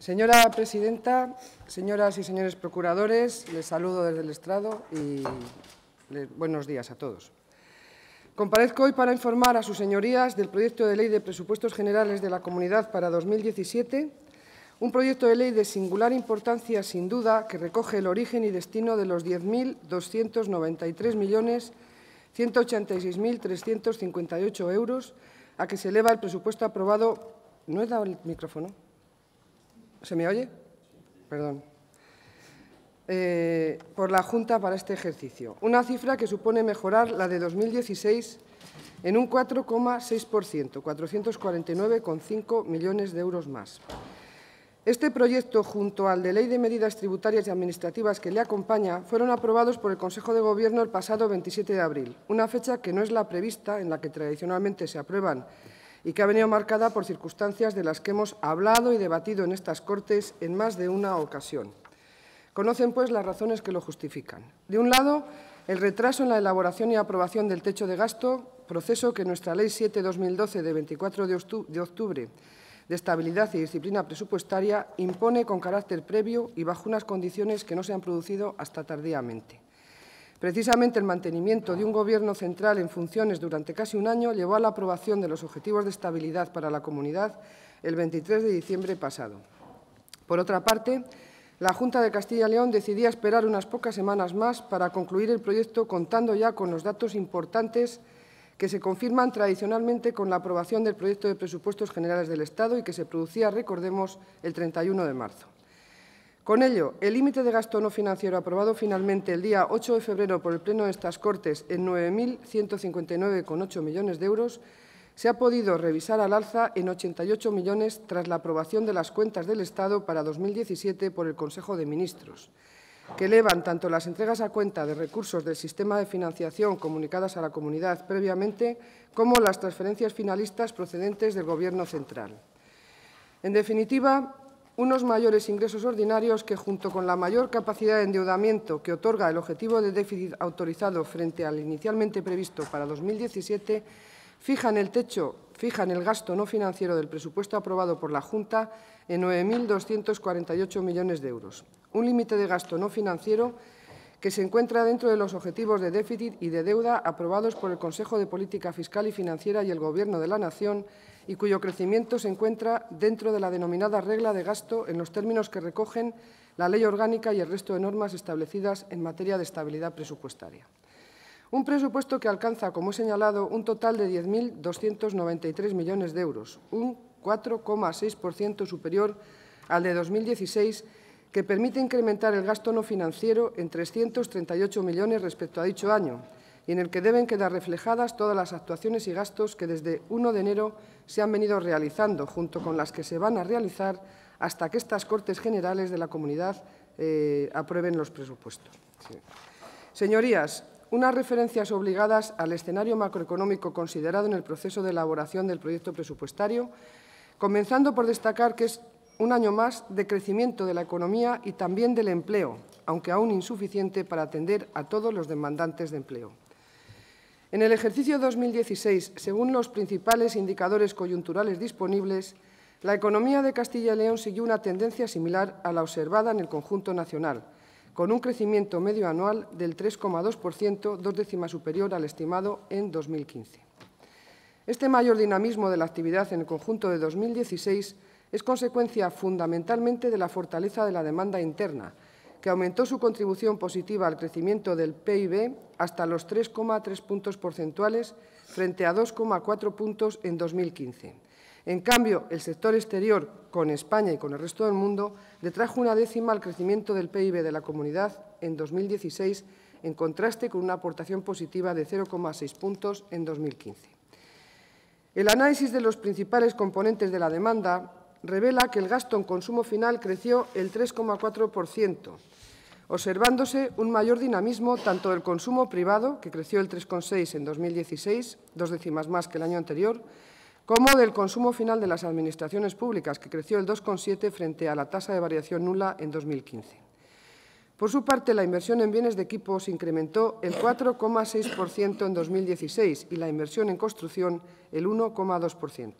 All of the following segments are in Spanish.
Señora presidenta, señoras y señores procuradores, les saludo desde el estrado y buenos días a todos. Comparezco hoy para informar a sus señorías del proyecto de ley de presupuestos generales de la Comunidad para 2017, un proyecto de ley de singular importancia, sin duda, que recoge el origen y destino de los 10.293.186.358 euros a que se eleva el presupuesto aprobado. ¿No he dado el micrófono? ¿Se me oye? Perdón. Eh, por la Junta para este ejercicio. Una cifra que supone mejorar la de 2016 en un 4,6%, 449,5 millones de euros más. Este proyecto, junto al de Ley de Medidas Tributarias y Administrativas que le acompaña, fueron aprobados por el Consejo de Gobierno el pasado 27 de abril, una fecha que no es la prevista en la que tradicionalmente se aprueban y que ha venido marcada por circunstancias de las que hemos hablado y debatido en estas Cortes en más de una ocasión. Conocen, pues, las razones que lo justifican. De un lado, el retraso en la elaboración y aprobación del techo de gasto, proceso que nuestra Ley 7-2012 de 24 de octubre de Estabilidad y Disciplina Presupuestaria impone con carácter previo y bajo unas condiciones que no se han producido hasta tardíamente. Precisamente el mantenimiento de un Gobierno central en funciones durante casi un año llevó a la aprobación de los Objetivos de Estabilidad para la Comunidad el 23 de diciembre pasado. Por otra parte, la Junta de Castilla y León decidía esperar unas pocas semanas más para concluir el proyecto contando ya con los datos importantes que se confirman tradicionalmente con la aprobación del proyecto de presupuestos generales del Estado y que se producía, recordemos, el 31 de marzo. Con ello, el límite de gasto no financiero aprobado finalmente el día 8 de febrero por el Pleno de estas Cortes en 9.159,8 millones de euros se ha podido revisar al alza en 88 millones tras la aprobación de las cuentas del Estado para 2017 por el Consejo de Ministros, que elevan tanto las entregas a cuenta de recursos del sistema de financiación comunicadas a la comunidad previamente como las transferencias finalistas procedentes del Gobierno central. En definitiva, unos mayores ingresos ordinarios que, junto con la mayor capacidad de endeudamiento que otorga el objetivo de déficit autorizado frente al inicialmente previsto para 2017, fijan el techo, fijan el gasto no financiero del presupuesto aprobado por la Junta en 9.248 millones de euros, un límite de gasto no financiero que se encuentra dentro de los objetivos de déficit y de deuda aprobados por el Consejo de Política Fiscal y Financiera y el Gobierno de la Nación y cuyo crecimiento se encuentra dentro de la denominada regla de gasto en los términos que recogen la ley orgánica y el resto de normas establecidas en materia de estabilidad presupuestaria. Un presupuesto que alcanza, como he señalado, un total de 10.293 millones de euros, un 4,6% superior al de 2016, que permite incrementar el gasto no financiero en 338 millones respecto a dicho año, y en el que deben quedar reflejadas todas las actuaciones y gastos que desde 1 de enero se han venido realizando, junto con las que se van a realizar hasta que estas Cortes Generales de la Comunidad eh, aprueben los presupuestos. Señorías, unas referencias obligadas al escenario macroeconómico considerado en el proceso de elaboración del proyecto presupuestario, comenzando por destacar que es un año más de crecimiento de la economía y también del empleo, aunque aún insuficiente para atender a todos los demandantes de empleo. En el ejercicio 2016, según los principales indicadores coyunturales disponibles, la economía de Castilla y León siguió una tendencia similar a la observada en el conjunto nacional, con un crecimiento medio anual del 3,2%, dos décimas superior al estimado en 2015. Este mayor dinamismo de la actividad en el conjunto de 2016 es consecuencia fundamentalmente de la fortaleza de la demanda interna, que aumentó su contribución positiva al crecimiento del PIB hasta los 3,3 puntos porcentuales frente a 2,4 puntos en 2015. En cambio, el sector exterior, con España y con el resto del mundo, detrajo una décima al crecimiento del PIB de la comunidad en 2016, en contraste con una aportación positiva de 0,6 puntos en 2015. El análisis de los principales componentes de la demanda revela que el gasto en consumo final creció el 3,4%, observándose un mayor dinamismo tanto del consumo privado, que creció el 3,6% en 2016, dos décimas más que el año anterior, como del consumo final de las administraciones públicas, que creció el 2,7% frente a la tasa de variación nula en 2015. Por su parte, la inversión en bienes de equipo se incrementó el 4,6% en 2016 y la inversión en construcción el 1,2%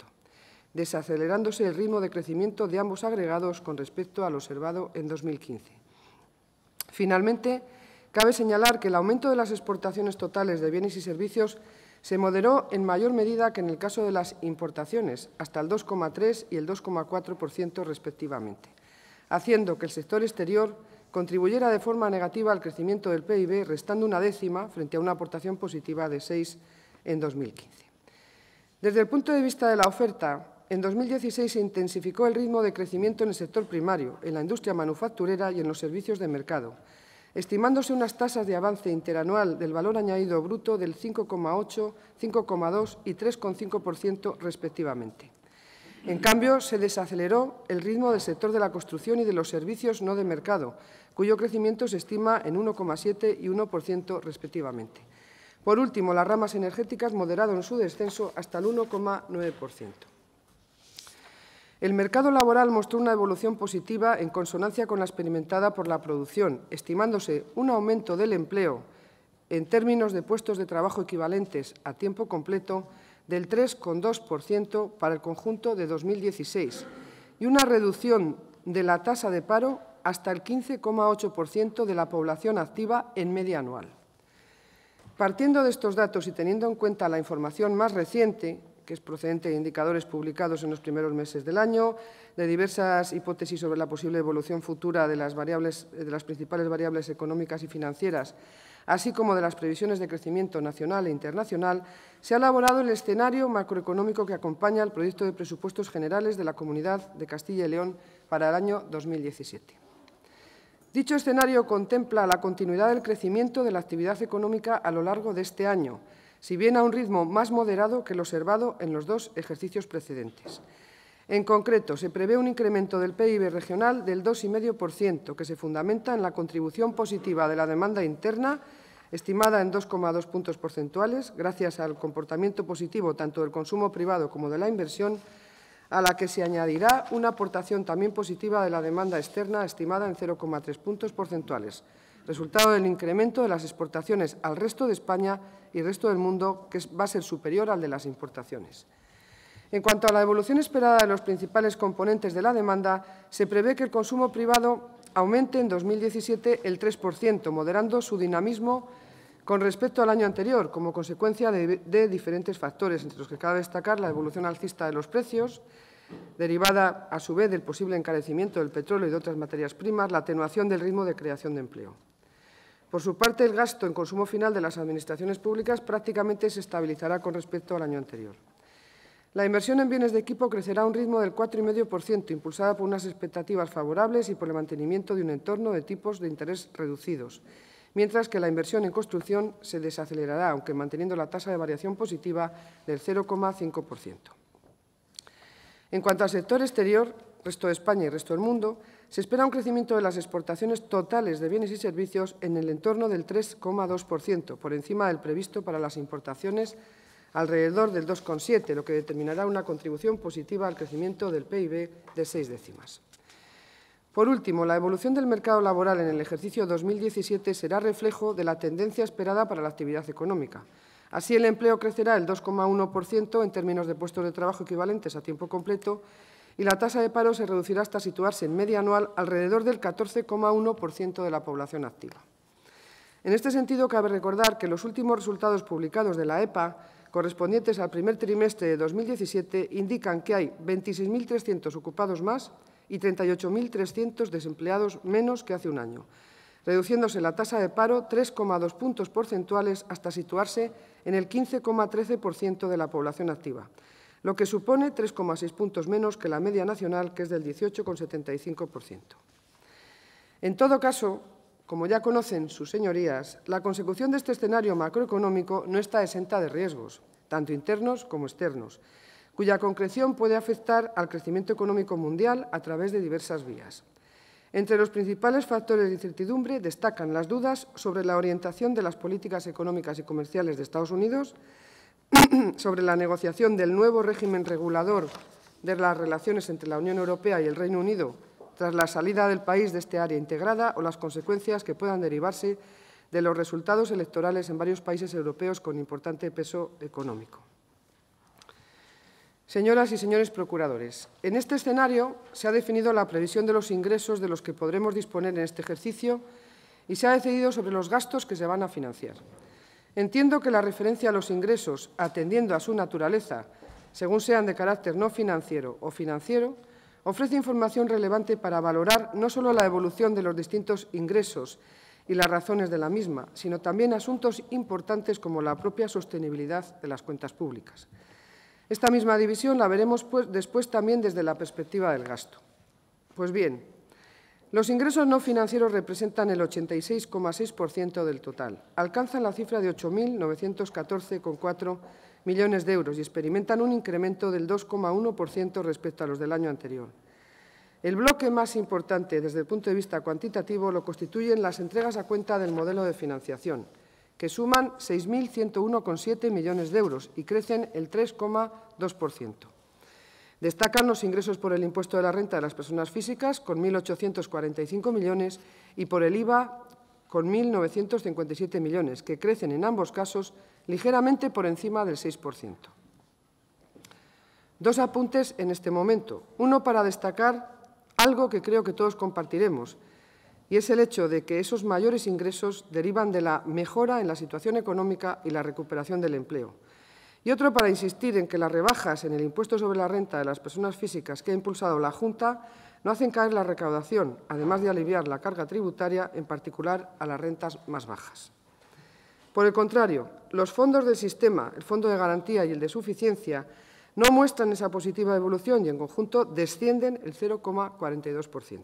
desacelerándose el ritmo de crecimiento de ambos agregados con respecto al observado en 2015. Finalmente, cabe señalar que el aumento de las exportaciones totales de bienes y servicios se moderó en mayor medida que en el caso de las importaciones, hasta el 2,3 y el 2,4% respectivamente, haciendo que el sector exterior contribuyera de forma negativa al crecimiento del PIB, restando una décima frente a una aportación positiva de 6 en 2015. Desde el punto de vista de la oferta, en 2016 se intensificó el ritmo de crecimiento en el sector primario, en la industria manufacturera y en los servicios de mercado, estimándose unas tasas de avance interanual del valor añadido bruto del 5,8, 5,2 y 3,5% respectivamente. En cambio, se desaceleró el ritmo del sector de la construcción y de los servicios no de mercado, cuyo crecimiento se estima en 1,7 y 1% respectivamente. Por último, las ramas energéticas moderaron su descenso hasta el 1,9%. El mercado laboral mostró una evolución positiva en consonancia con la experimentada por la producción, estimándose un aumento del empleo en términos de puestos de trabajo equivalentes a tiempo completo del 3,2% para el conjunto de 2016 y una reducción de la tasa de paro hasta el 15,8% de la población activa en media anual. Partiendo de estos datos y teniendo en cuenta la información más reciente, que es procedente de indicadores publicados en los primeros meses del año, de diversas hipótesis sobre la posible evolución futura de las, eh, de las principales variables económicas y financieras, así como de las previsiones de crecimiento nacional e internacional, se ha elaborado el escenario macroeconómico que acompaña al proyecto de presupuestos generales de la Comunidad de Castilla y León para el año 2017. Dicho escenario contempla la continuidad del crecimiento de la actividad económica a lo largo de este año, si bien a un ritmo más moderado que el observado en los dos ejercicios precedentes. En concreto, se prevé un incremento del PIB regional del 2,5%, que se fundamenta en la contribución positiva de la demanda interna, estimada en 2,2 puntos porcentuales, gracias al comportamiento positivo tanto del consumo privado como de la inversión, a la que se añadirá una aportación también positiva de la demanda externa, estimada en 0,3 puntos porcentuales, resultado del incremento de las exportaciones al resto de España y resto del mundo que va a ser superior al de las importaciones. En cuanto a la evolución esperada de los principales componentes de la demanda, se prevé que el consumo privado aumente en 2017 el 3%, moderando su dinamismo con respecto al año anterior, como consecuencia de, de, diferentes factores, entre los que cabe destacar la evolución alcista de los precios, derivada a su vez del posible encarecimiento del petróleo y de otras materias primas, la atenuación del ritmo de creación de empleo. Por su parte, el gasto en consumo final de las administraciones públicas prácticamente se estabilizará con respecto al año anterior. La inversión en bienes de equipo crecerá a un ritmo del 4,5%, impulsada por unas expectativas favorables y por el mantenimiento de un entorno de tipos de interés reducidos, mientras que la inversión en construcción se desacelerará, aunque manteniendo la tasa de variación positiva del 0,5%. En cuanto al sector exterior, resto de España y resto del mundo, se espera un crecimiento de las exportaciones totales de bienes y servicios en el entorno del 3,2%, por encima del previsto para las importaciones alrededor del 2,7, lo que determinará una contribución positiva al crecimiento del PIB de seis décimas. Por último, la evolución del mercado laboral en el ejercicio 2017 será reflejo de la tendencia esperada para la actividad económica. Así, el empleo crecerá el 2,1% en términos de puestos de trabajo equivalentes a tiempo completo y la tasa de paro se reducirá hasta situarse en media anual alrededor del 14,1% de la población activa. En este sentido, cabe recordar que los últimos resultados publicados de la EPA, correspondientes al primer trimestre de 2017, indican que hay 26.300 ocupados más y 38.300 desempleados menos que hace un año, reduciéndose la tasa de paro 3,2 puntos porcentuales hasta situarse en el 15,13% de la población activa, lo que supone 3,6 puntos menos que la media nacional, que es del 18,75%. En todo caso, como ya conocen sus señorías, la consecución de este escenario macroeconómico no está exenta de riesgos, tanto internos como externos, cuya concreción puede afectar al crecimiento económico mundial a través de diversas vías. Entre los principales factores de incertidumbre destacan las dudas sobre la orientación de las políticas económicas y comerciales de Estados Unidos, sobre la negociación del nuevo régimen regulador de las relaciones entre la Unión Europea y el Reino Unido tras la salida del país de este área integrada o las consecuencias que puedan derivarse de los resultados electorales en varios países europeos con importante peso económico. Señoras y señores procuradores, en este escenario se ha definido la previsión de los ingresos de los que podremos disponer en este ejercicio y se ha decidido sobre los gastos que se van a financiar. Entiendo que la referencia a los ingresos, atendiendo a su naturaleza, según sean de carácter no financiero o financiero, ofrece información relevante para valorar no solo la evolución de los distintos ingresos y las razones de la misma, sino también asuntos importantes como la propia sostenibilidad de las cuentas públicas. Esta misma división la veremos pues, después también desde la perspectiva del gasto. Pues bien, los ingresos no financieros representan el 86,6% del total. Alcanzan la cifra de 8.914,4 millones de euros y experimentan un incremento del 2,1% respecto a los del año anterior. El bloque más importante desde el punto de vista cuantitativo lo constituyen las entregas a cuenta del modelo de financiación, que suman 6.101,7 millones de euros y crecen el 3,2%. Destacan los ingresos por el impuesto de la renta de las personas físicas, con 1.845 millones, y por el IVA, con 1.957 millones, que crecen en ambos casos ligeramente por encima del 6%. Dos apuntes en este momento. Uno para destacar algo que creo que todos compartiremos, y es el hecho de que esos mayores ingresos derivan de la mejora en la situación económica y la recuperación del empleo y otro para insistir en que las rebajas en el impuesto sobre la renta de las personas físicas que ha impulsado la Junta no hacen caer la recaudación, además de aliviar la carga tributaria, en particular a las rentas más bajas. Por el contrario, los fondos del sistema, el Fondo de Garantía y el de Suficiencia, no muestran esa positiva evolución y en conjunto descienden el 0,42%.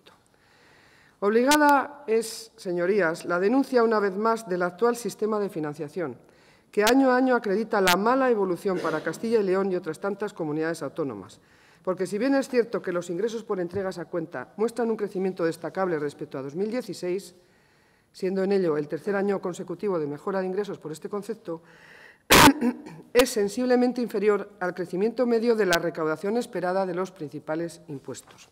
Obligada es, señorías, la denuncia una vez más del actual sistema de financiación, que año a año acredita la mala evolución para Castilla y León y otras tantas comunidades autónomas. Porque si bien es cierto que los ingresos por entregas a cuenta muestran un crecimiento destacable respecto a 2016, siendo en ello el tercer año consecutivo de mejora de ingresos por este concepto, es sensiblemente inferior al crecimiento medio de la recaudación esperada de los principales impuestos.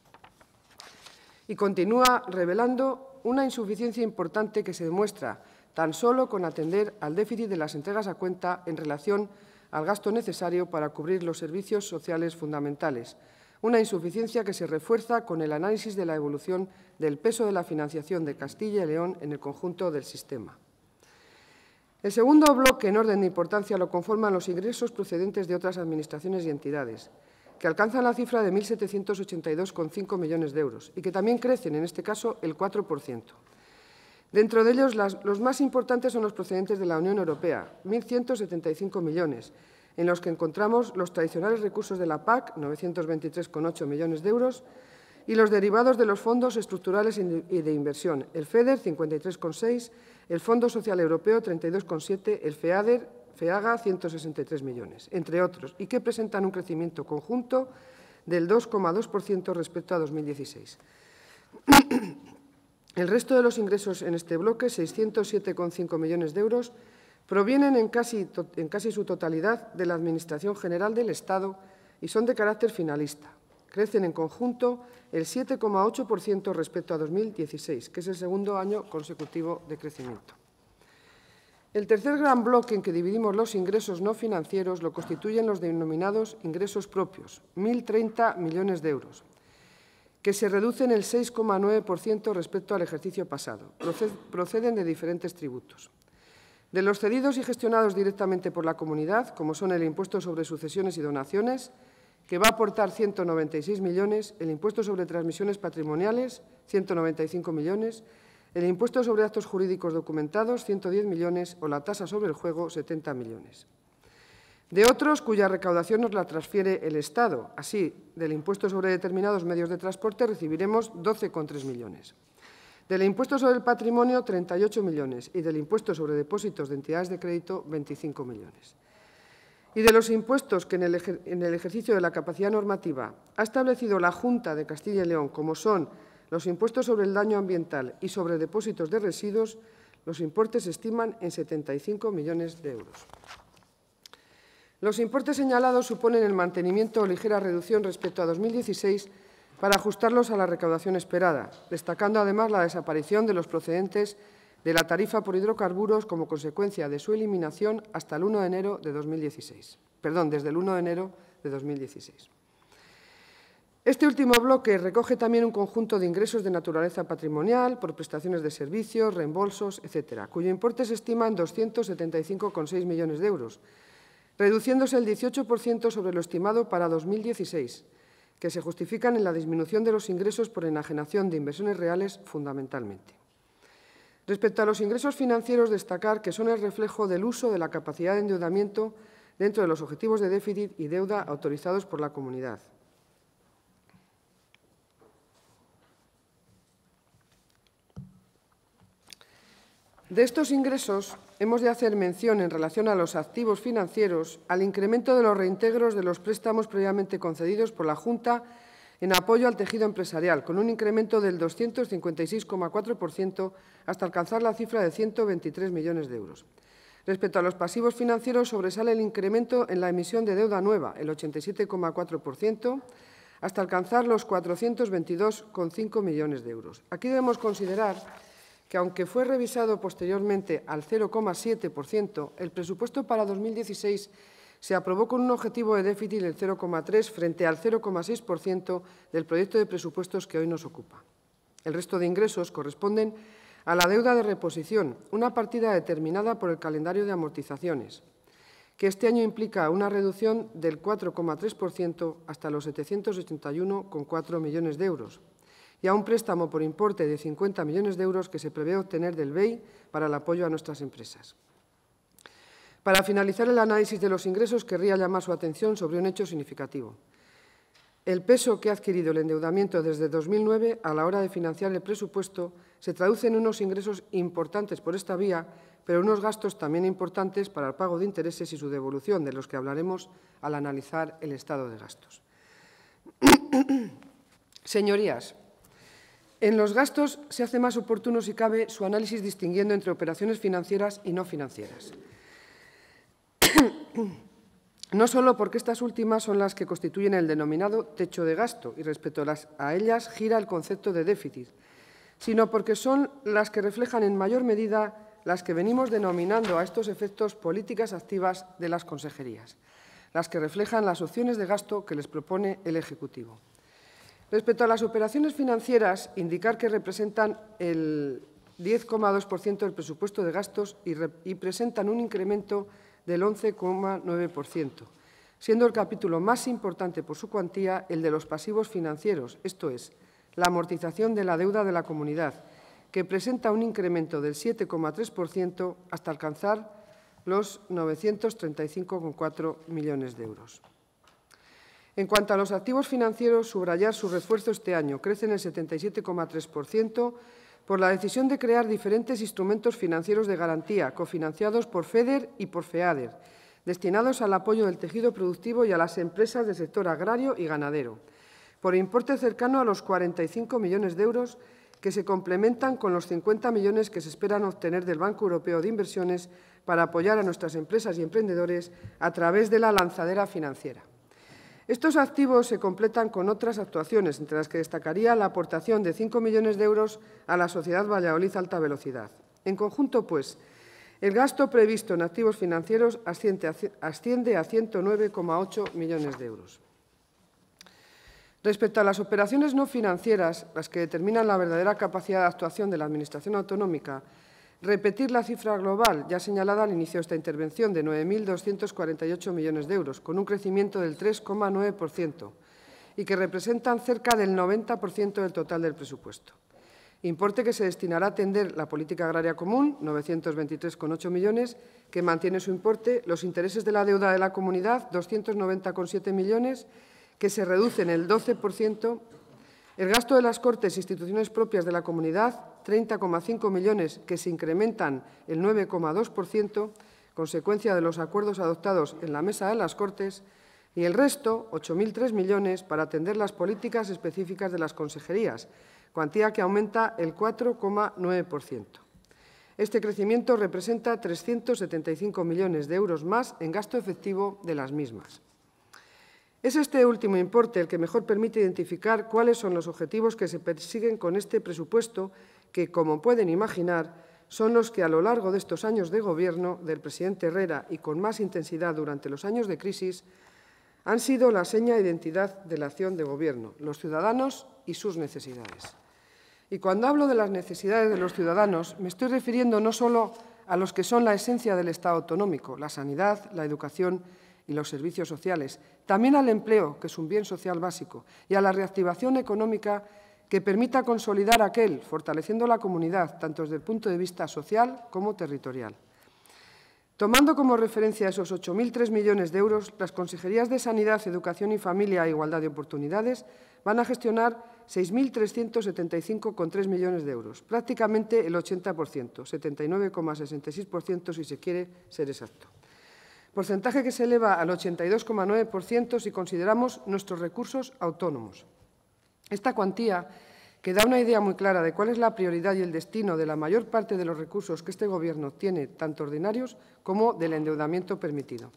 Y continúa revelando una insuficiencia importante que se demuestra tan solo con atender al déficit de las entregas a cuenta en relación al gasto necesario para cubrir los servicios sociales fundamentales, una insuficiencia que se refuerza con el análisis de la evolución del peso de la financiación de Castilla y León en el conjunto del sistema. El segundo bloque en orden de importancia lo conforman los ingresos procedentes de otras administraciones y entidades, que alcanzan la cifra de 1.782,5 millones de euros y que también crecen, en este caso, el 4%. Dentro de ellos, los más importantes son los procedentes de la Unión Europea, 1.175 millones, en los que encontramos los tradicionales recursos de la PAC, 923,8 millones de euros, y los derivados de los fondos estructurales y de inversión, el FEDER, 53,6, el Fondo Social Europeo, 32,7, el FEADER, FEAGA, 163 millones, entre otros, y que presentan un crecimiento conjunto del 2,2% respecto a 2016. El resto de los ingresos en este bloque, 607,5 millones de euros, provienen en casi, su totalidad de la Administración General del Estado y son de carácter finalista. Crecen en conjunto el 7,8% respecto a 2016, que es el segundo año consecutivo de crecimiento. El tercer gran bloque en que dividimos los ingresos no financieros lo constituyen los denominados ingresos propios, 1.030 millones de euros, que se reducen el 6,9% respecto al ejercicio pasado. Proceden de diferentes tributos. De los cedidos y gestionados directamente por la comunidad, como son el impuesto sobre sucesiones y donaciones, que va a aportar 196 millones, el impuesto sobre transmisiones patrimoniales, 195 millones, el impuesto sobre actos jurídicos documentados, 110 millones, o la tasa sobre el juego, 70 millones de otros cuya recaudación nos la transfiere el Estado. Así, del impuesto sobre determinados medios de transporte recibiremos 12,3 millones, del impuesto sobre el patrimonio 38 millones y del impuesto sobre depósitos de entidades de crédito 25 millones. Y de los impuestos que en el, en el ejercicio de la capacidad normativa ha establecido la Junta de Castilla y León, como son los impuestos sobre el daño ambiental y sobre depósitos de residuos, los importes se estiman en 75 millones de euros. Los importes señalados suponen el mantenimiento o ligera reducción respecto a 2016 para ajustarlos a la recaudación esperada, destacando además la desaparición de los procedentes de la tarifa por hidrocarburos como consecuencia de su eliminación hasta el 1 de enero de 2016. Perdón, desde el 1 de enero de 2016. Este último bloque recoge también un conjunto de ingresos de naturaleza patrimonial por prestaciones de servicios, reembolsos, etcétera, cuyo importe se estima en 275,6 millones de euros, reduciéndose el 18% sobre lo estimado para 2016, que se justifican en la disminución de los ingresos por enajenación de inversiones reales fundamentalmente. Respecto a los ingresos financieros, destacar que son el reflejo del uso de la capacidad de endeudamiento dentro de los objetivos de déficit y deuda autorizados por la comunidad. De estos ingresos, hemos de hacer mención en relación a los activos financieros al incremento de los reintegros de los préstamos previamente concedidos por la Junta en apoyo al tejido empresarial, con un incremento del 256,4% hasta alcanzar la cifra de 123 millones de euros. Respecto a los pasivos financieros, sobresale el incremento en la emisión de deuda nueva, el 87,4%, hasta alcanzar los 422,5 millones de euros. Aquí debemos considerar que aunque fue revisado posteriormente al 0,7%, el presupuesto para 2016 se aprobó con un objetivo de déficit del 0,3 frente al 0,6% del proyecto de presupuestos que hoy nos ocupa. El resto de ingresos corresponden a la deuda de reposición, una partida determinada por el calendario de amortizaciones, que este año implica una reducción del 4,3% hasta los 781,4 millones de euros, y a un préstamo por importe de 50 millones de euros que se prevé obtener del BEI para el apoyo a nuestras empresas. Para finalizar el análisis de los ingresos, querría llamar su atención sobre un hecho significativo. El peso que ha adquirido el endeudamiento desde 2009 a la hora de financiar el presupuesto se traduce en unos ingresos importantes por esta vía, pero unos gastos también importantes para el pago de intereses y su devolución, de los que hablaremos al analizar el estado de gastos. Señorías, en los gastos se hace más oportuno, si cabe, su análisis distinguiendo entre operaciones financieras y no financieras. No solo porque estas últimas son las que constituyen el denominado techo de gasto y respecto a ellas gira el concepto de déficit, sino porque son las que reflejan en mayor medida las que venimos denominando a estos efectos políticas activas de las consejerías, las que reflejan las opciones de gasto que les propone el Ejecutivo. Respecto a las operaciones financieras, indicar que representan el 10,2% del presupuesto de gastos y, presentan un incremento del 11,9%, siendo el capítulo más importante por su cuantía el de los pasivos financieros, esto es, la amortización de la deuda de la comunidad, que presenta un incremento del 7,3% hasta alcanzar los 935,4 millones de euros. En cuanto a los activos financieros, subrayar su refuerzo este año. crece en el 77,3% por la decisión de crear diferentes instrumentos financieros de garantía, cofinanciados por FEDER y por FEADER, destinados al apoyo del tejido productivo y a las empresas del sector agrario y ganadero, por importe cercano a los 45 millones de euros que se complementan con los 50 millones que se esperan obtener del Banco Europeo de Inversiones para apoyar a nuestras empresas y emprendedores a través de la lanzadera financiera. Estos activos se completan con otras actuaciones, entre las que destacaría la aportación de 5 millones de euros a la Sociedad Valladolid Alta Velocidad. En conjunto, pues, el gasto previsto en activos financieros asciende a 109,8 millones de euros. Respecto a las operaciones no financieras, las que determinan la verdadera capacidad de actuación de la Administración autonómica, Repetir la cifra global, ya señalada al inicio de esta intervención, de 9.248 millones de euros, con un crecimiento del 3,9% y que representan cerca del 90% del total del presupuesto. Importe que se destinará a atender la política agraria común, 923,8 millones, que mantiene su importe, los intereses de la deuda de la comunidad, 290,7 millones, que se reducen el 12%, el gasto de las Cortes e instituciones propias de la comunidad, 30,5 millones que se incrementan el 9,2%, consecuencia de los acuerdos adoptados en la Mesa de las Cortes, y el resto, 8.003 millones, para atender las políticas específicas de las consejerías, cuantía que aumenta el 4,9%. Este crecimiento representa 375 millones de euros más en gasto efectivo de las mismas. Es este último importe el que mejor permite identificar cuáles son los objetivos que se persiguen con este presupuesto que, como pueden imaginar, son los que a lo largo de estos años de gobierno del presidente Herrera y con más intensidad durante los años de crisis, han sido la seña de identidad de la acción de gobierno, los ciudadanos y sus necesidades. Y cuando hablo de las necesidades de los ciudadanos, me estoy refiriendo no solo a los que son la esencia del Estado autonómico, la sanidad, la educación y los servicios sociales, también al empleo, que es un bien social básico, y a la reactivación económica que permita consolidar aquel, fortaleciendo la comunidad, tanto desde el punto de vista social como territorial. Tomando como referencia esos 8.003 millones de euros, las consejerías de Sanidad, Educación y Familia e Igualdad de Oportunidades van a gestionar 6.375,3 millones de euros, prácticamente el 80%, 79,66% si se quiere ser exacto. Porcentaje que se eleva al 82,9% si consideramos nuestros recursos autónomos. Esta cuantía, que da una idea muy clara de cuál es la prioridad y el destino de la mayor parte de los recursos que este Gobierno tiene, tanto ordinarios como del endeudamiento permitido.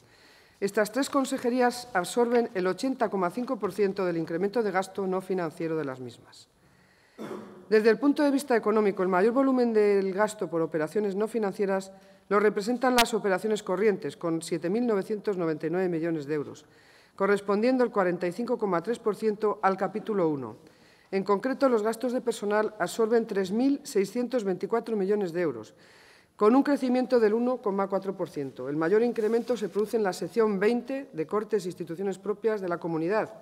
Estas tres consejerías absorben el 80,5% del incremento de gasto no financiero de las mismas. Desde el punto de vista económico, el mayor volumen del gasto por operaciones no financieras lo representan las operaciones corrientes, con 7.999 millones de euros, correspondiendo el 45,3% al capítulo 1. En concreto, los gastos de personal absorben 3.624 millones de euros, con un crecimiento del 1,4%. El mayor incremento se produce en la sección 20 de cortes e instituciones propias de la comunidad,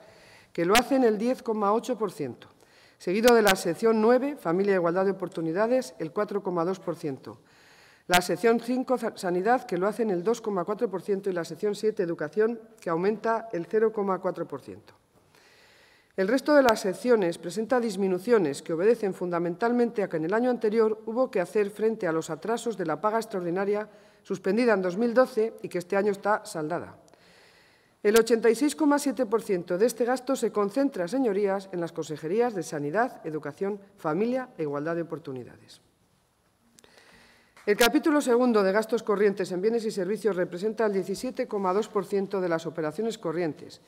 que lo hace en el 10,8%, seguido de la sección 9, familia, igualdad de oportunidades, el 4,2%. La sección 5, Sanidad, que lo hace en el 2,4% y la sección 7, Educación, que aumenta el 0,4%. El resto de las secciones presenta disminuciones que obedecen fundamentalmente a que en el año anterior hubo que hacer frente a los atrasos de la paga extraordinaria suspendida en 2012 y que este año está saldada. El 86,7% de este gasto se concentra, señorías, en las consejerías de Sanidad, Educación, Familia e Igualdad de Oportunidades. El capítulo segundo de gastos corrientes en bienes y servicios representa el 17,2% de las operaciones corrientes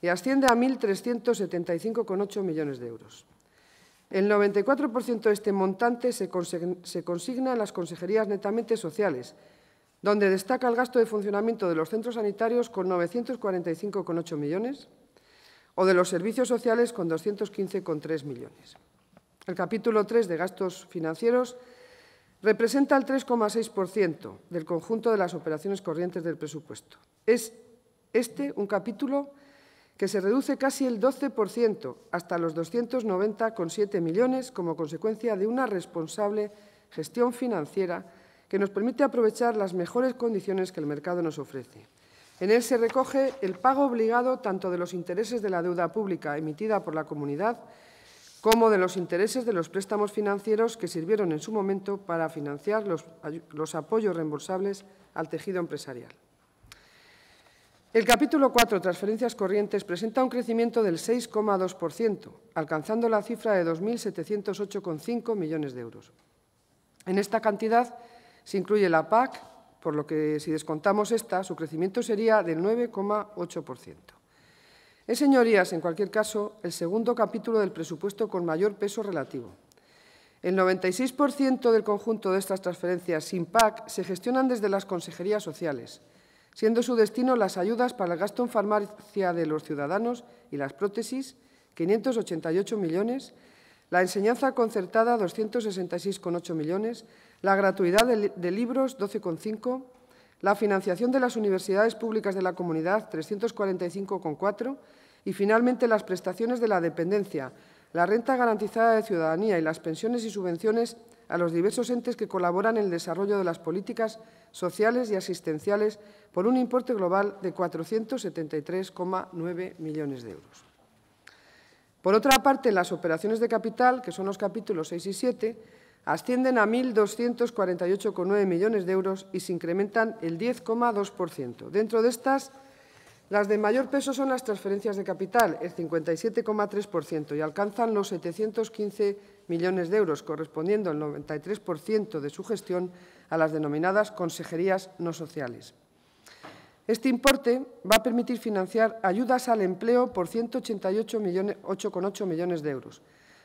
y asciende a 1.375,8 millones de euros. El 94% de este montante se, consigna en las consejerías netamente sociales, donde destaca el gasto de funcionamiento de los centros sanitarios con 945,8 millones o de los servicios sociales con 215,3 millones. El capítulo 3 de gastos financieros representa el 3,6% del conjunto de las operaciones corrientes del presupuesto. Es este un capítulo que se reduce casi el 12% hasta los 290,7 millones como consecuencia de una responsable gestión financiera que nos permite aprovechar las mejores condiciones que el mercado nos ofrece. En él se recoge el pago obligado tanto de los intereses de la deuda pública emitida por la comunidad como de los intereses de los préstamos financieros que sirvieron en su momento para financiar los, apoyos reembolsables al tejido empresarial. El capítulo 4, transferencias corrientes, presenta un crecimiento del 6,2%, alcanzando la cifra de 2.708,5 millones de euros. En esta cantidad se incluye la PAC, por lo que si descontamos esta, su crecimiento sería del 9,8%. Es, señorías, en cualquier caso, el segundo capítulo del presupuesto con mayor peso relativo. El 96% del conjunto de estas transferencias sin PAC se gestionan desde las consejerías sociales, siendo su destino las ayudas para el gasto en farmacia de los ciudadanos y las prótesis, 588 millones, la enseñanza concertada, 266,8 millones, la gratuidad de, libros, 12,5 la financiación de las universidades públicas de la comunidad, 345,4, y finalmente las prestaciones de la dependencia, la renta garantizada de ciudadanía y las pensiones y subvenciones a los diversos entes que colaboran en el desarrollo de las políticas sociales y asistenciales por un importe global de 473,9 millones de euros. Por otra parte, las operaciones de capital, que son los capítulos 6 y 7, ascienden a 1.248,9 millones de euros y se incrementan el 10,2%. Dentro de estas, las de mayor peso son las transferencias de capital, el 57,3%, y alcanzan los 715 millones de euros, correspondiendo el 93% de su gestión a las denominadas consejerías no sociales. Este importe va a permitir financiar ayudas al empleo por 188,8 millones de euros,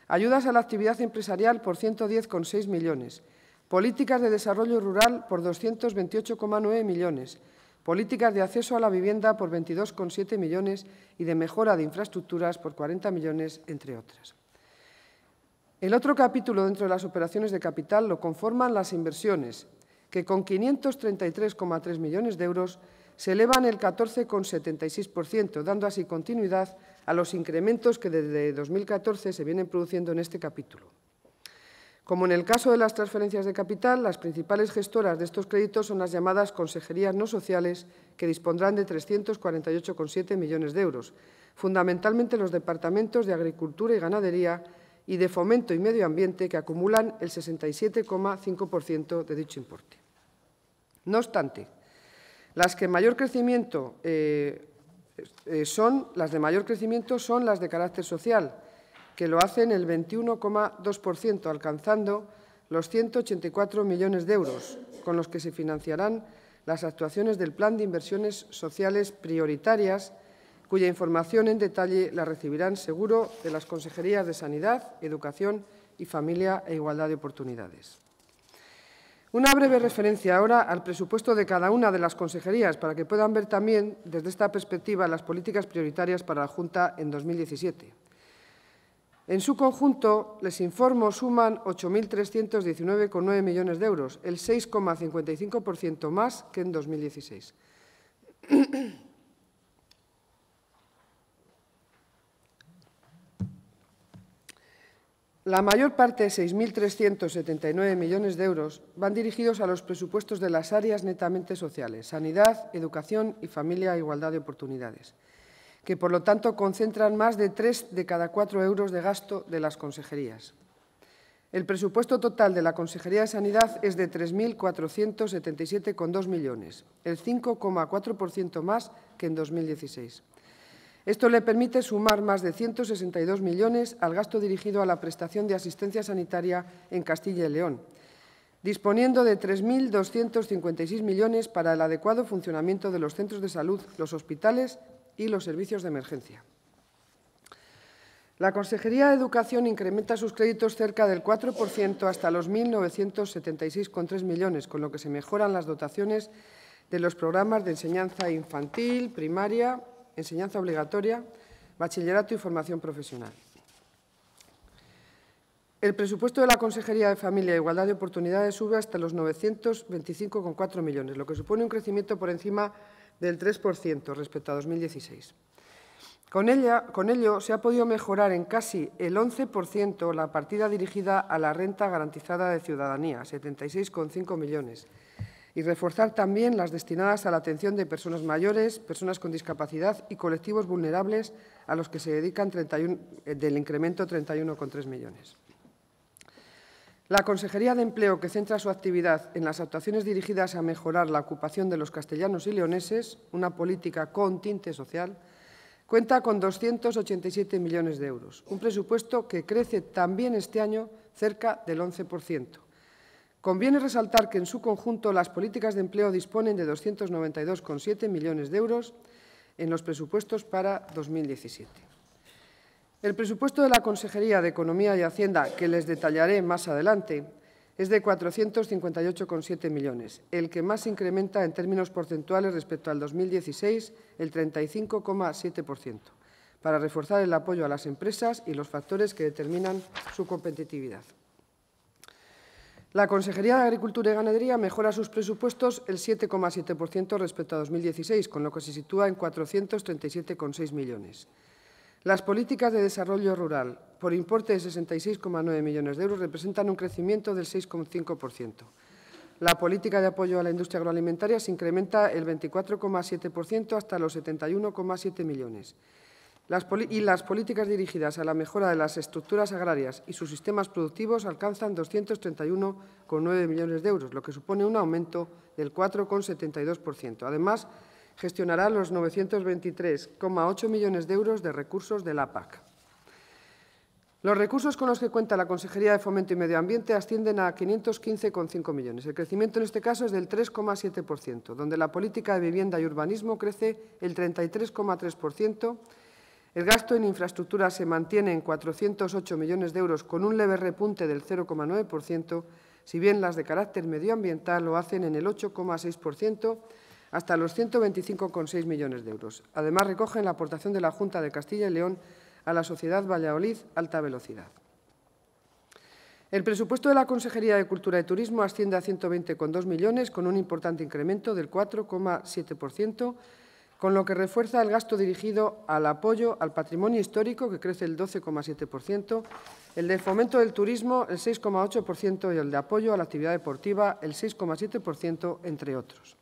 Ayudas a la actividad empresarial por 110,6 millones. Políticas de desarrollo rural por 228,9 millones. Políticas de acceso a la vivienda por 22,7 millones y de mejora de infraestructuras por 40 millones, entre otras. El otro capítulo dentro de las operaciones de capital lo conforman las inversiones, que con 533,3 millones de euros se elevan el 14,76%, dando así continuidad a los incrementos que desde 2014 se vienen produciendo en este capítulo. Como en el caso de las transferencias de capital, las principales gestoras de estos créditos son las llamadas consejerías no sociales, que dispondrán de 348,7 millones de euros, fundamentalmente los departamentos de Agricultura y Ganadería y de Fomento y Medio Ambiente, que acumulan el 67,5% de dicho importe. No obstante, las que mayor eh, eh, son, las de mayor crecimiento son las de carácter social, que lo hacen el 21,2%, alcanzando los 184 millones de euros, con los que se financiarán las actuaciones del Plan de Inversiones Sociales Prioritarias, cuya información en detalle la recibirán seguro de las Consejerías de Sanidad, Educación y Familia e Igualdad de Oportunidades. Una breve referencia ahora al presupuesto de cada una de las consejerías para que puedan ver también desde esta perspectiva las políticas prioritarias para la Junta en 2017. En su conjunto, les informo, suman 8.319,9 millones de euros, el 6,55% más que en 2016. La mayor parte, 6.379 millones de euros, van dirigidos a los presupuestos de las áreas netamente sociales, sanidad, educación y familia e igualdad de oportunidades, que por lo tanto concentran más de tres de cada cuatro euros de gasto de las consejerías. El presupuesto total de la Consejería de Sanidad es de 3.477,2 millones, el 5,4% más que en 2016. Esto le permite sumar más de 162 millones al gasto dirigido a la prestación de asistencia sanitaria en Castilla y León, disponiendo de 3.256 millones para el adecuado funcionamiento de los centros de salud, los hospitales y los servicios de emergencia. La Consejería de Educación incrementa sus créditos cerca del 4% hasta los 1.976,3 millones, con lo que se mejoran las dotaciones de los programas de enseñanza infantil, primaria enseñanza obligatoria, bachillerato y formación profesional. El presupuesto de la Consejería de Familia e Igualdad de Oportunidades sube hasta los 925,4 millones, lo que supone un crecimiento por encima del 3% respecto a 2016. Con, con ello se ha podido mejorar en casi el 11% la partida dirigida a la renta garantizada de ciudadanía, 76,5 millones, y reforzar también las destinadas a la atención de personas mayores, personas con discapacidad y colectivos vulnerables a los que se dedican eh, del incremento 31,3 millones. La Consejería de Empleo, que centra su actividad en las actuaciones dirigidas a mejorar la ocupación de los castellanos y leoneses, una política con tinte social, cuenta con 287 millones de euros, un presupuesto que crece también este año cerca del 11%, Conviene resaltar que en su conjunto las políticas de empleo disponen de 292,7 millones de euros en los presupuestos para 2017. El presupuesto de la Consejería de Economía y Hacienda, que les detallaré más adelante, es de 458,7 millones, el que más incrementa en términos porcentuales respecto al 2016, el 35,7%, para reforzar el apoyo a las empresas y los factores que determinan su competitividad. La Consejería de Agricultura y Ganadería mejora sus presupuestos el 7,7% respecto a 2016, con lo que se sitúa en 437,6 millones. Las políticas de desarrollo rural, por importe de 66,9 millones de euros, representan un crecimiento del 6,5%. La política de apoyo a la industria agroalimentaria se incrementa el 24,7% hasta los 71,7 millones y las políticas dirigidas a la mejora de las estructuras agrarias y sus sistemas productivos alcanzan 231,9 millones de euros, lo que supone un aumento del 4,72%. Además, gestionará los 923,8 millones de euros de recursos de la PAC. Los recursos con los que cuenta la Consejería de Fomento y Medio Ambiente ascienden a 515,5 millones. El crecimiento en este caso es del 3,7%, donde la política de vivienda y urbanismo crece el 33,3%, el gasto en infraestructura se mantiene en 408 millones de euros con un leve repunte del 0,9%, si bien las de carácter medioambiental lo hacen en el 8,6% hasta los 125,6 millones de euros. Además, recogen la aportación de la Junta de Castilla y León a la Sociedad Valladolid Alta Velocidad. El presupuesto de la Consejería de Cultura y Turismo asciende a 120,2 millones, con un importante incremento del 4,7%, con lo que refuerza el gasto dirigido al apoyo al patrimonio histórico, que crece el 12,7%, el de fomento del turismo, el 6,8%, y el de apoyo a la actividad deportiva, el 6,7%, entre otros.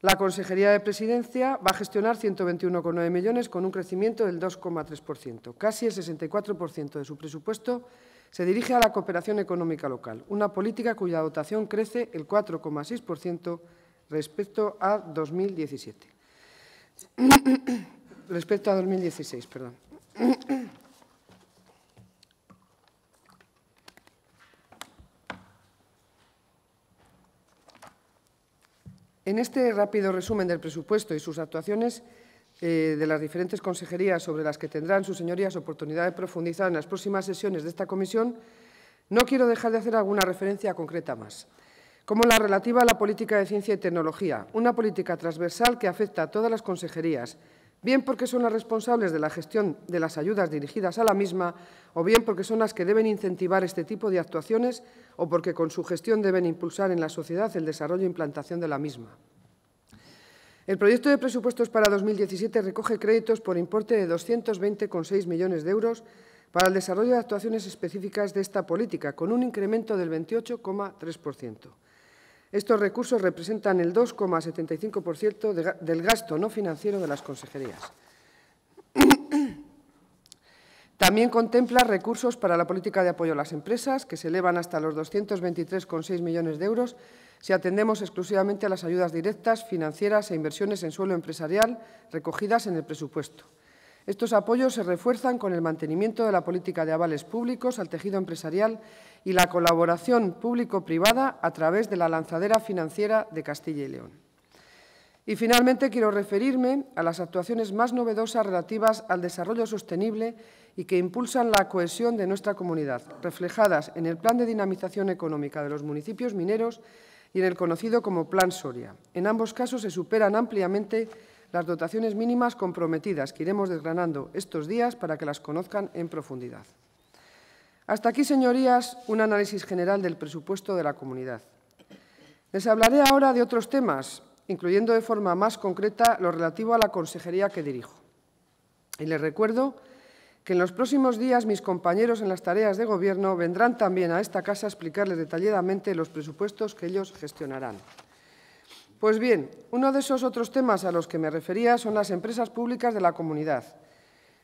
La Consejería de Presidencia va a gestionar 121,9 millones con un crecimiento del 2,3%. Casi el 64% de su presupuesto se dirige a la cooperación económica local, una política cuya dotación crece el 4,6% respecto a 2017. respecto a 2016, perdón. En este rápido resumen del presupuesto y sus actuaciones eh, de las diferentes consejerías sobre las que tendrán sus señorías oportunidad de profundizar en las próximas sesiones de esta comisión, no quiero dejar de hacer alguna referencia concreta más como la relativa a la política de ciencia y tecnología, una política transversal que afecta a todas las consejerías, bien porque son las responsables de la gestión de las ayudas dirigidas a la misma o bien porque son las que deben incentivar este tipo de actuaciones o porque con su gestión deben impulsar en la sociedad el desarrollo e implantación de la misma. El proyecto de presupuestos para 2017 recoge créditos por importe de 220,6 millones de euros para el desarrollo de actuaciones específicas de esta política, con un incremento del 28,3%. Estos recursos representan el 2,75% del gasto no financiero de las consejerías. También contempla recursos para la política de apoyo a las empresas, que se elevan hasta los 223,6 millones de euros si atendemos exclusivamente a las ayudas directas, financieras e inversiones en suelo empresarial recogidas en el presupuesto. Estos apoyos se refuerzan con el mantenimiento de la política de avales públicos al tejido empresarial y la colaboración público-privada a través de la lanzadera financiera de Castilla y León. Y finalmente quiero referirme a las actuaciones más novedosas relativas al desarrollo sostenible y que impulsan la cohesión de nuestra comunidad, reflejadas en el Plan de Dinamización Económica de los Municipios Mineros y en el conocido como Plan Soria. En ambos casos se superan ampliamente las dotaciones mínimas comprometidas que iremos desgranando estos días para que las conozcan en profundidad. Hasta aquí, señorías, un análisis general del presupuesto de la comunidad. Les hablaré ahora de otros temas, incluyendo de forma más concreta lo relativo a la consejería que dirijo. Y les recuerdo que en los próximos días mis compañeros en las tareas de Gobierno vendrán también a esta casa a explicarles detalladamente los presupuestos que ellos gestionarán. Pues bien, uno de esos otros temas a los que me refería son las empresas públicas de la comunidad –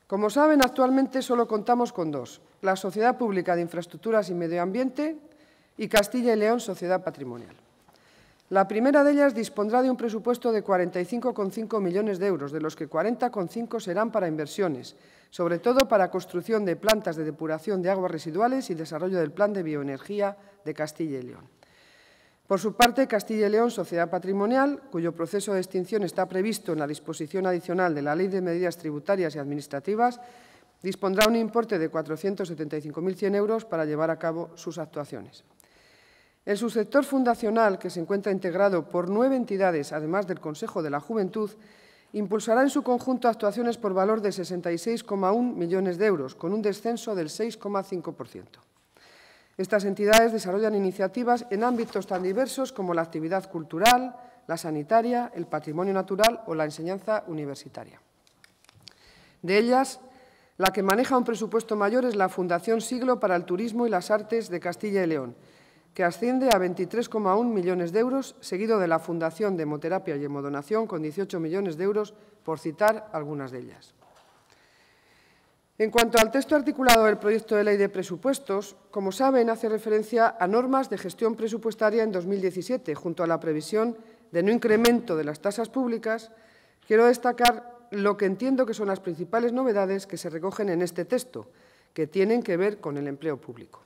como saben, actualmente solo contamos con dos, la Sociedad Pública de Infraestructuras y Medio Ambiente y Castilla y León Sociedad Patrimonial. La primera de ellas dispondrá de un presupuesto de 45,5 millones de euros, de los que 40,5 serán para inversiones, sobre todo para construcción de plantas de depuración de aguas residuales y desarrollo del plan de bioenergía de Castilla y León. Por su parte, Castilla y León Sociedad Patrimonial, cuyo proceso de extinción está previsto en la disposición adicional de la Ley de Medidas Tributarias y Administrativas, dispondrá un importe de 475.100 euros para llevar a cabo sus actuaciones. El subsector fundacional, que se encuentra integrado por nueve entidades, además del Consejo de la Juventud, impulsará en su conjunto actuaciones por valor de 66,1 millones de euros, con un descenso del 6,5%. Estas entidades desarrollan iniciativas en ámbitos tan diversos como la actividad cultural, la sanitaria, el patrimonio natural o la enseñanza universitaria. De ellas, la que maneja un presupuesto mayor es la Fundación Siglo para el Turismo y las Artes de Castilla y León, que asciende a 23,1 millones de euros, seguido de la Fundación de Hemoterapia y Hemodonación, con 18 millones de euros, por citar algunas de ellas. En cuanto al texto articulado del proyecto de ley de presupuestos, como saben, hace referencia a normas de gestión presupuestaria en 2017, junto a la previsión de no incremento de las tasas públicas, quiero destacar lo que entiendo que son las principales novedades que se recogen en este texto, que tienen que ver con el empleo público.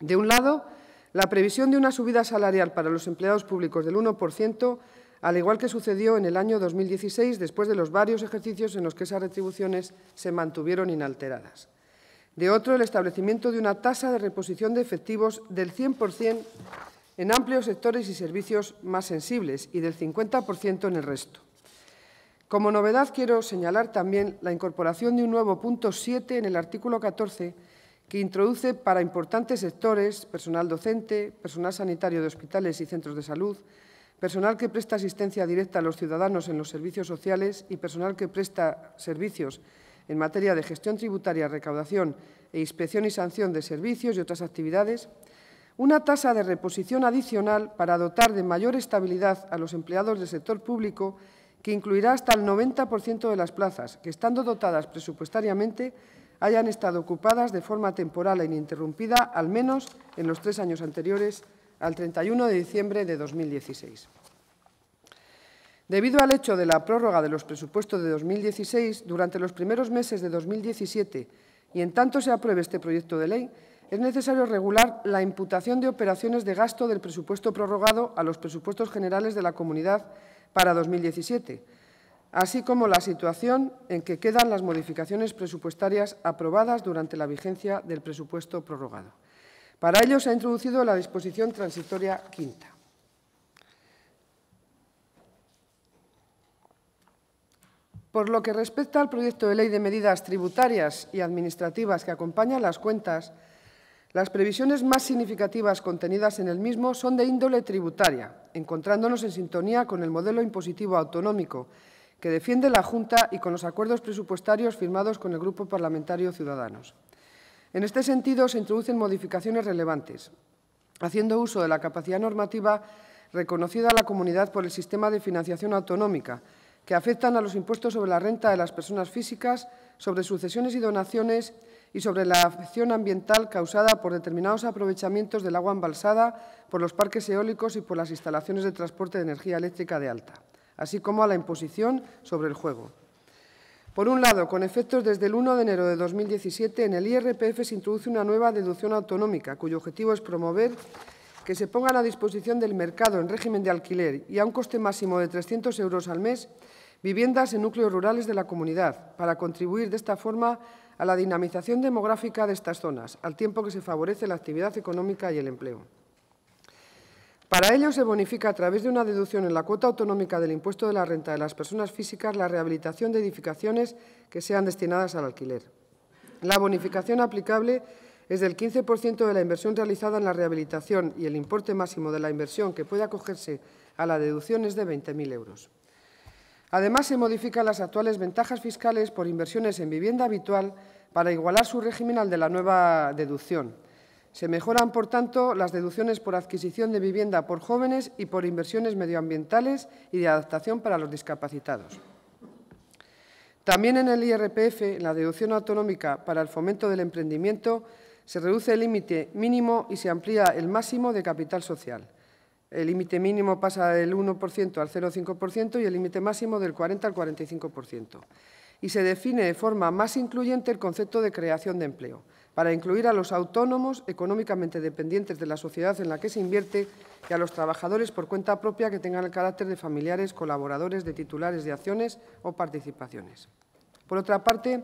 De un lado, la previsión de una subida salarial para los empleados públicos del 1% al igual que sucedió en el año 2016 después de los varios ejercicios en los que esas retribuciones se mantuvieron inalteradas. De otro, el establecimiento de una tasa de reposición de efectivos del 100% en amplios sectores y servicios más sensibles y del 50% en el resto. Como novedad, quiero señalar también la incorporación de un nuevo punto 7 en el artículo 14 que introduce para importantes sectores, personal docente, personal sanitario de hospitales y centros de salud, personal que presta asistencia directa a los ciudadanos en los servicios sociales y personal que presta servicios en materia de gestión tributaria, recaudación e inspección y sanción de servicios y otras actividades, una tasa de reposición adicional para dotar de mayor estabilidad a los empleados del sector público que incluirá hasta el 90% de las plazas que, estando dotadas presupuestariamente, hayan estado ocupadas de forma temporal e ininterrumpida al menos en los tres años anteriores al 31 de diciembre de 2016. Debido al hecho de la prórroga de los presupuestos de 2016, durante los primeros meses de 2017 y en tanto se apruebe este proyecto de ley, es necesario regular la imputación de operaciones de gasto del presupuesto prorrogado a los presupuestos generales de la Comunidad para 2017, así como la situación en que quedan las modificaciones presupuestarias aprobadas durante la vigencia del presupuesto prorrogado. Para ello se ha introducido la disposición transitoria quinta. Por lo que respecta al proyecto de ley de medidas tributarias y administrativas que acompañan las cuentas, las previsiones más significativas contenidas en el mismo son de índole tributaria, encontrándonos en sintonía con el modelo impositivo autonómico que defiende la Junta y con los acuerdos presupuestarios firmados con el Grupo Parlamentario Ciudadanos. En este sentido, se introducen modificaciones relevantes, haciendo uso de la capacidad normativa reconocida a la comunidad por el sistema de financiación autonómica, que afectan a los impuestos sobre la renta de las personas físicas, sobre sucesiones y donaciones y sobre la afección ambiental causada por determinados aprovechamientos del agua embalsada, por los parques eólicos y por las instalaciones de transporte de energía eléctrica de alta, así como a la imposición sobre el juego. Por un lado, con efectos desde el 1 de enero de 2017, en el IRPF se introduce una nueva deducción autonómica, cuyo objetivo es promover que se pongan a disposición del mercado en régimen de alquiler y a un coste máximo de 300 euros al mes viviendas en núcleos rurales de la comunidad, para contribuir de esta forma a la dinamización demográfica de estas zonas, al tiempo que se favorece la actividad económica y el empleo. Para ello se bonifica a través de una deducción en la cuota autonómica del impuesto de la renta de las personas físicas la rehabilitación de edificaciones que sean destinadas al alquiler. La bonificación aplicable es del 15% de la inversión realizada en la rehabilitación y el importe máximo de la inversión que puede acogerse a la deducción es de 20.000 euros. Además, se modifican las actuales ventajas fiscales por inversiones en vivienda habitual para igualar su régimen al de la nueva deducción. Se mejoran, por tanto, las deducciones por adquisición de vivienda por jóvenes y por inversiones medioambientales y de adaptación para los discapacitados. También en el IRPF, en la deducción autonómica para el fomento del emprendimiento, se reduce el límite mínimo y se amplía el máximo de capital social. El límite mínimo pasa del 1% al 0,5% y el límite máximo del 40 al 45%. Y se define de forma más incluyente el concepto de creación de empleo para incluir a los autónomos económicamente dependientes de la sociedad en la que se invierte y a los trabajadores por cuenta propia que tengan el carácter de familiares, colaboradores, de titulares de acciones o participaciones. Por otra parte,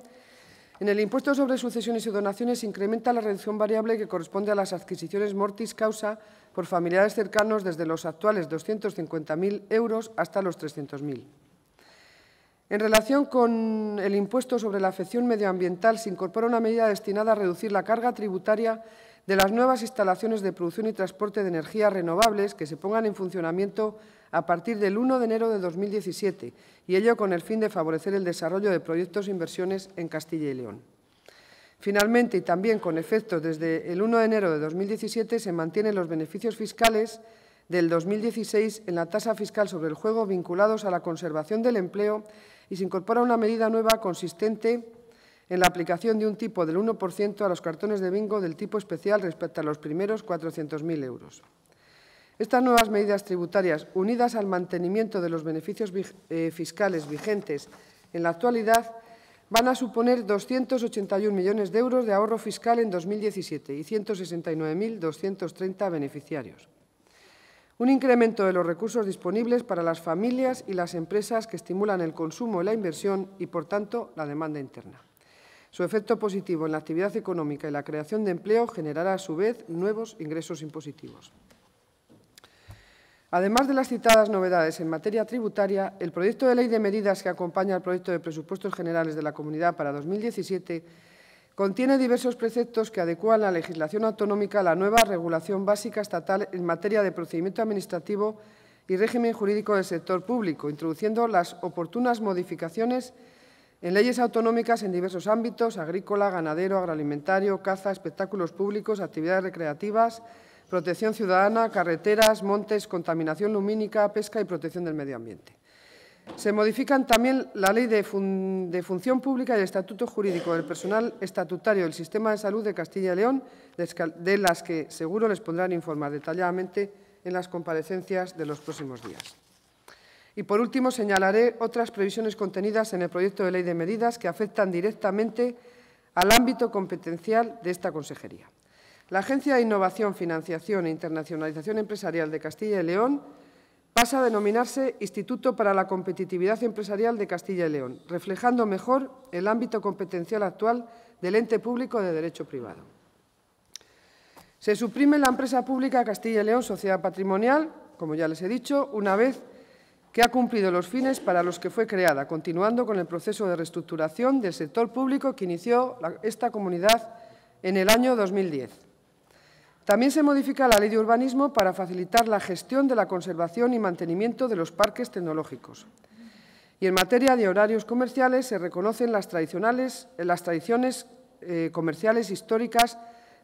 en el impuesto sobre sucesiones y donaciones se incrementa la reducción variable que corresponde a las adquisiciones mortis causa por familiares cercanos desde los actuales 250.000 euros hasta los 300.000. En relación con el impuesto sobre la afección medioambiental, se incorpora una medida destinada a reducir la carga tributaria de las nuevas instalaciones de producción y transporte de energías renovables que se pongan en funcionamiento a partir del 1 de enero de 2017, y ello con el fin de favorecer el desarrollo de proyectos e inversiones en Castilla y León. Finalmente, y también con efecto desde el 1 de enero de 2017, se mantienen los beneficios fiscales del 2016 en la tasa fiscal sobre el juego vinculados a la conservación del empleo y se incorpora una medida nueva consistente en la aplicación de un tipo del 1% a los cartones de bingo del tipo especial respecto a los primeros 400.000 euros. Estas nuevas medidas tributarias, unidas al mantenimiento de los beneficios eh, fiscales vigentes en la actualidad, van a suponer 281 millones de euros de ahorro fiscal en 2017 y 169.230 beneficiarios un incremento de los recursos disponibles para las familias y las empresas que estimulan el consumo y la inversión y, por tanto, la demanda interna. Su efecto positivo en la actividad económica y la creación de empleo generará, a su vez, nuevos ingresos impositivos. Además de las citadas novedades en materia tributaria, el proyecto de ley de medidas que acompaña al proyecto de presupuestos generales de la Comunidad para 2017 Contiene diversos preceptos que adecuan la legislación autonómica a la nueva regulación básica estatal en materia de procedimiento administrativo y régimen jurídico del sector público, introduciendo las oportunas modificaciones en leyes autonómicas en diversos ámbitos, agrícola, ganadero, agroalimentario, caza, espectáculos públicos, actividades recreativas, protección ciudadana, carreteras, montes, contaminación lumínica, pesca y protección del medio ambiente. Se modifican también la Ley de, Función Pública y el Estatuto Jurídico del Personal Estatutario del Sistema de Salud de Castilla y León, de las que seguro les pondrán informar detalladamente en las comparecencias de los próximos días. Y, por último, señalaré otras previsiones contenidas en el proyecto de ley de medidas que afectan directamente al ámbito competencial de esta consejería. La Agencia de Innovación, Financiación e Internacionalización Empresarial de Castilla y León pasa a denominarse Instituto para la Competitividad Empresarial de Castilla y León, reflejando mejor el ámbito competencial actual del ente público de derecho privado. Se suprime la empresa pública Castilla y León Sociedad Patrimonial, como ya les he dicho, una vez que ha cumplido los fines para los que fue creada, continuando con el proceso de reestructuración del sector público que inició esta comunidad en el año 2010. También se modifica la Ley de Urbanismo para facilitar la gestión de la conservación y mantenimiento de los parques tecnológicos. Y en materia de horarios comerciales se reconocen las, eh, las tradiciones eh, comerciales históricas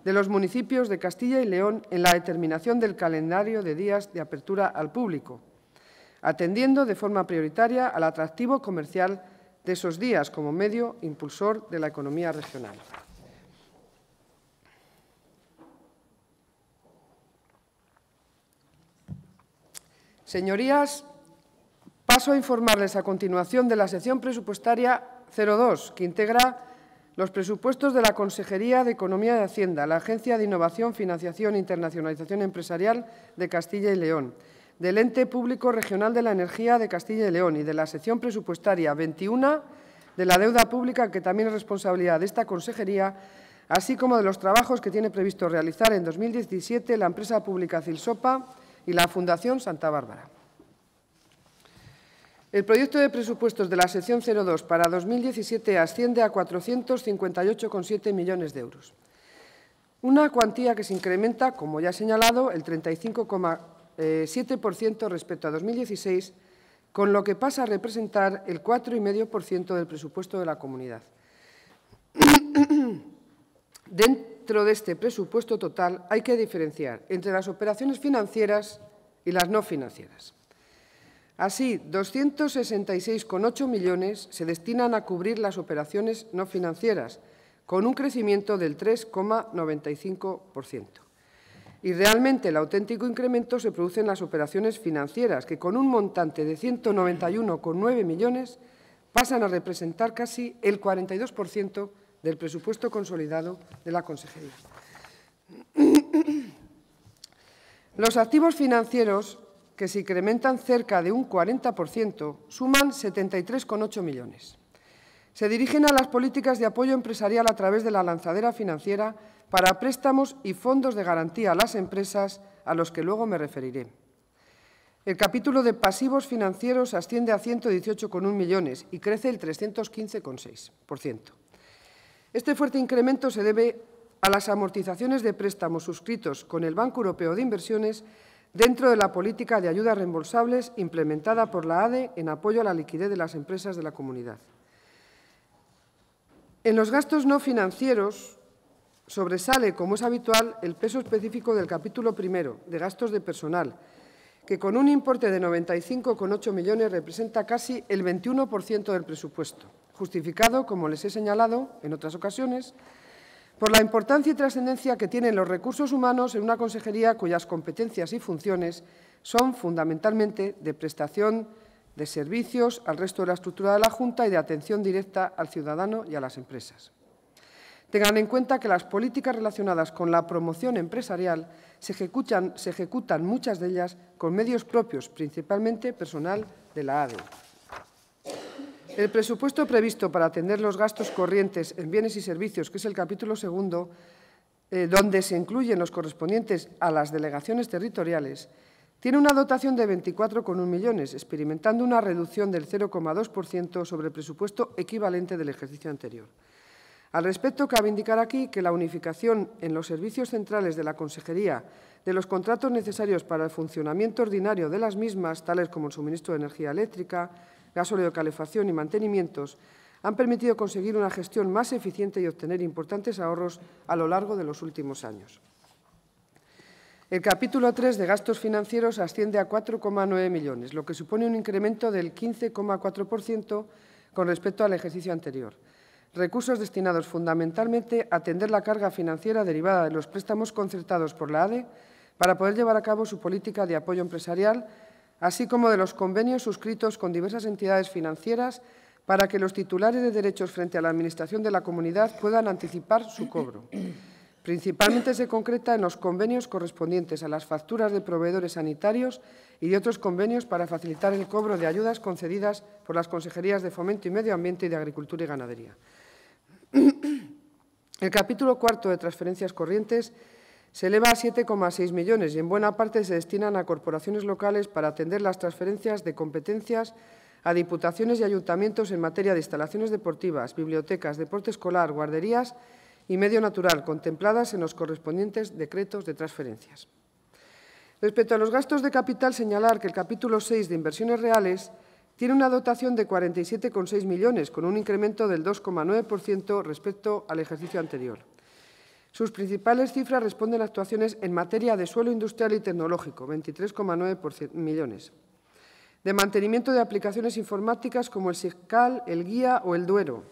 de los municipios de Castilla y León en la determinación del calendario de días de apertura al público, atendiendo de forma prioritaria al atractivo comercial de esos días como medio impulsor de la economía regional. Señorías, paso a informarles a continuación de la sección presupuestaria 02, que integra los presupuestos de la Consejería de Economía y Hacienda, la Agencia de Innovación, Financiación e Internacionalización Empresarial de Castilla y León, del Ente Público Regional de la Energía de Castilla y León y de la sección presupuestaria 21 de la deuda pública, que también es responsabilidad de esta consejería, así como de los trabajos que tiene previsto realizar en 2017 la empresa pública Cilsopa y la Fundación Santa Bárbara. El proyecto de presupuestos de la sección 02 para 2017 asciende a 458,7 millones de euros. Una cuantía que se incrementa, como ya he señalado, el 35,7% respecto a 2016, con lo que pasa a representar el 4,5% del presupuesto de la comunidad. Dentro de este presupuesto total hay que diferenciar entre las operaciones financieras y las no financieras. Así, 266,8 millones se destinan a cubrir las operaciones no financieras, con un crecimiento del 3,95%. Y realmente el auténtico incremento se produce en las operaciones financieras, que con un montante de 191,9 millones pasan a representar casi el 42% del presupuesto consolidado de la Consejería. Los activos financieros, que se incrementan cerca de un 40%, suman 73,8 millones. Se dirigen a las políticas de apoyo empresarial a través de la lanzadera financiera para préstamos y fondos de garantía a las empresas, a los que luego me referiré. El capítulo de pasivos financieros asciende a 118,1 millones y crece el 315,6%. Este fuerte incremento se debe a las amortizaciones de préstamos suscritos con el Banco Europeo de Inversiones dentro de la política de ayudas reembolsables implementada por la ADE en apoyo a la liquidez de las empresas de la comunidad. En los gastos no financieros sobresale, como es habitual, el peso específico del capítulo primero de gastos de personal, que con un importe de 95,8 millones representa casi el 21% del presupuesto justificado, como les he señalado en otras ocasiones, por la importancia y trascendencia que tienen los recursos humanos en una consejería cuyas competencias y funciones son fundamentalmente de prestación de servicios al resto de la estructura de la Junta y de atención directa al ciudadano y a las empresas. Tengan en cuenta que las políticas relacionadas con la promoción empresarial se ejecutan, muchas de ellas con medios propios, principalmente personal de la ADE. El presupuesto previsto para atender los gastos corrientes en bienes y servicios, que es el capítulo segundo, eh, donde se incluyen los correspondientes a las delegaciones territoriales, tiene una dotación de 24,1 millones, experimentando una reducción del 0,2% sobre el presupuesto equivalente del ejercicio anterior. Al respecto, cabe indicar aquí que la unificación en los servicios centrales de la Consejería de los contratos necesarios para el funcionamiento ordinario de las mismas, tales como el suministro de energía eléctrica, calefacción y mantenimientos han permitido conseguir una gestión más eficiente y obtener importantes ahorros a lo largo de los últimos años. El capítulo 3 de gastos financieros asciende a 4,9 millones, lo que supone un incremento del 15,4% con respecto al ejercicio anterior. Recursos destinados fundamentalmente a atender la carga financiera derivada de los préstamos concertados por la ADE para poder llevar a cabo su política de apoyo empresarial así como de los convenios suscritos con diversas entidades financieras para que los titulares de derechos frente a la Administración de la Comunidad puedan anticipar su cobro. Principalmente se concreta en los convenios correspondientes a las facturas de proveedores sanitarios y de otros convenios para facilitar el cobro de ayudas concedidas por las Consejerías de Fomento y Medio Ambiente y de Agricultura y Ganadería. El capítulo cuarto de transferencias corrientes se eleva a 7,6 millones y en buena parte se destinan a corporaciones locales para atender las transferencias de competencias a diputaciones y ayuntamientos en materia de instalaciones deportivas, bibliotecas, deporte escolar, guarderías y medio natural, contempladas en los correspondientes decretos de transferencias. Respecto a los gastos de capital, señalar que el capítulo 6 de inversiones reales tiene una dotación de 47,6 millones, con un incremento del 2,9% respecto al ejercicio anterior. Sus principales cifras responden a actuaciones en materia de suelo industrial y tecnológico, 23,9 millones, de mantenimiento de aplicaciones informáticas como el SISCAL, el Guía o el Duero,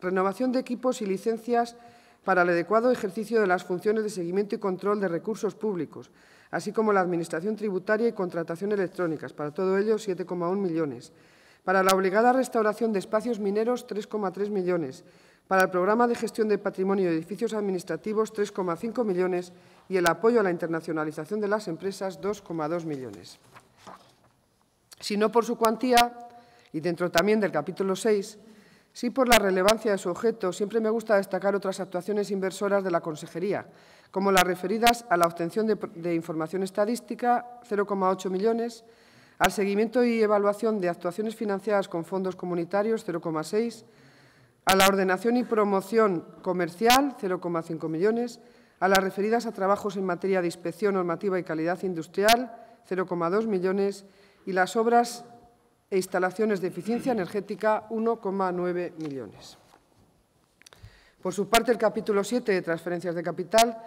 renovación de equipos y licencias para el adecuado ejercicio de las funciones de seguimiento y control de recursos públicos, así como la Administración tributaria y contratación electrónicas, para todo ello 7,1 millones, para la obligada restauración de espacios mineros 3,3 millones, para el programa de gestión del patrimonio de edificios administrativos, 3,5 millones y el apoyo a la internacionalización de las empresas, 2,2 millones. Si no por su cuantía, y dentro también del capítulo 6, Sí, por la relevancia de su objeto, siempre me gusta destacar otras actuaciones inversoras de la Consejería, como las referidas a la obtención de, de información estadística, 0,8 millones, al seguimiento y evaluación de actuaciones financiadas con fondos comunitarios, 0,6 a la ordenación y promoción comercial, 0,5 millones, a las referidas a trabajos en materia de inspección normativa y calidad industrial, 0,2 millones, y las obras e instalaciones de eficiencia energética, 1,9 millones. Por su parte, el capítulo 7 de transferencias de capital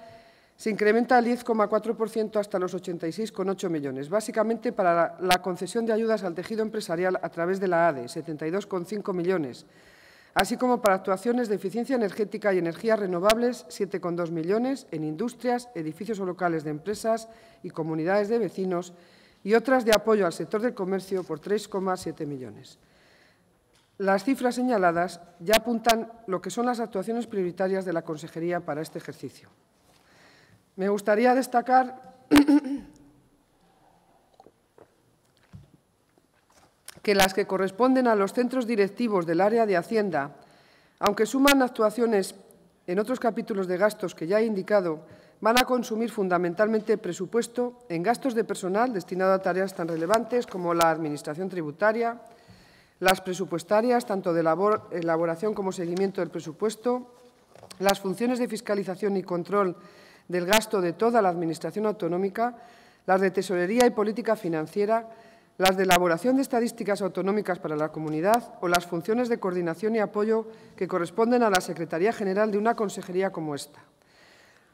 se incrementa al 10,4% hasta los 86,8 millones, básicamente para la concesión de ayudas al tejido empresarial a través de la ADE, 72,5 millones, así como para actuaciones de eficiencia energética y energías renovables, 7,2 millones, en industrias, edificios o locales de empresas y comunidades de vecinos, y otras de apoyo al sector del comercio por 3,7 millones. Las cifras señaladas ya apuntan lo que son las actuaciones prioritarias de la Consejería para este ejercicio. Me gustaría destacar que las que corresponden a los centros directivos del área de Hacienda, aunque suman actuaciones en otros capítulos de gastos que ya he indicado, van a consumir fundamentalmente presupuesto en gastos de personal destinado a tareas tan relevantes como la Administración tributaria, las presupuestarias, tanto de elaboración como seguimiento del presupuesto, las funciones de fiscalización y control del gasto de toda la Administración autonómica, las de tesorería y política financiera, las de elaboración de estadísticas autonómicas para la comunidad o las funciones de coordinación y apoyo que corresponden a la Secretaría General de una consejería como esta.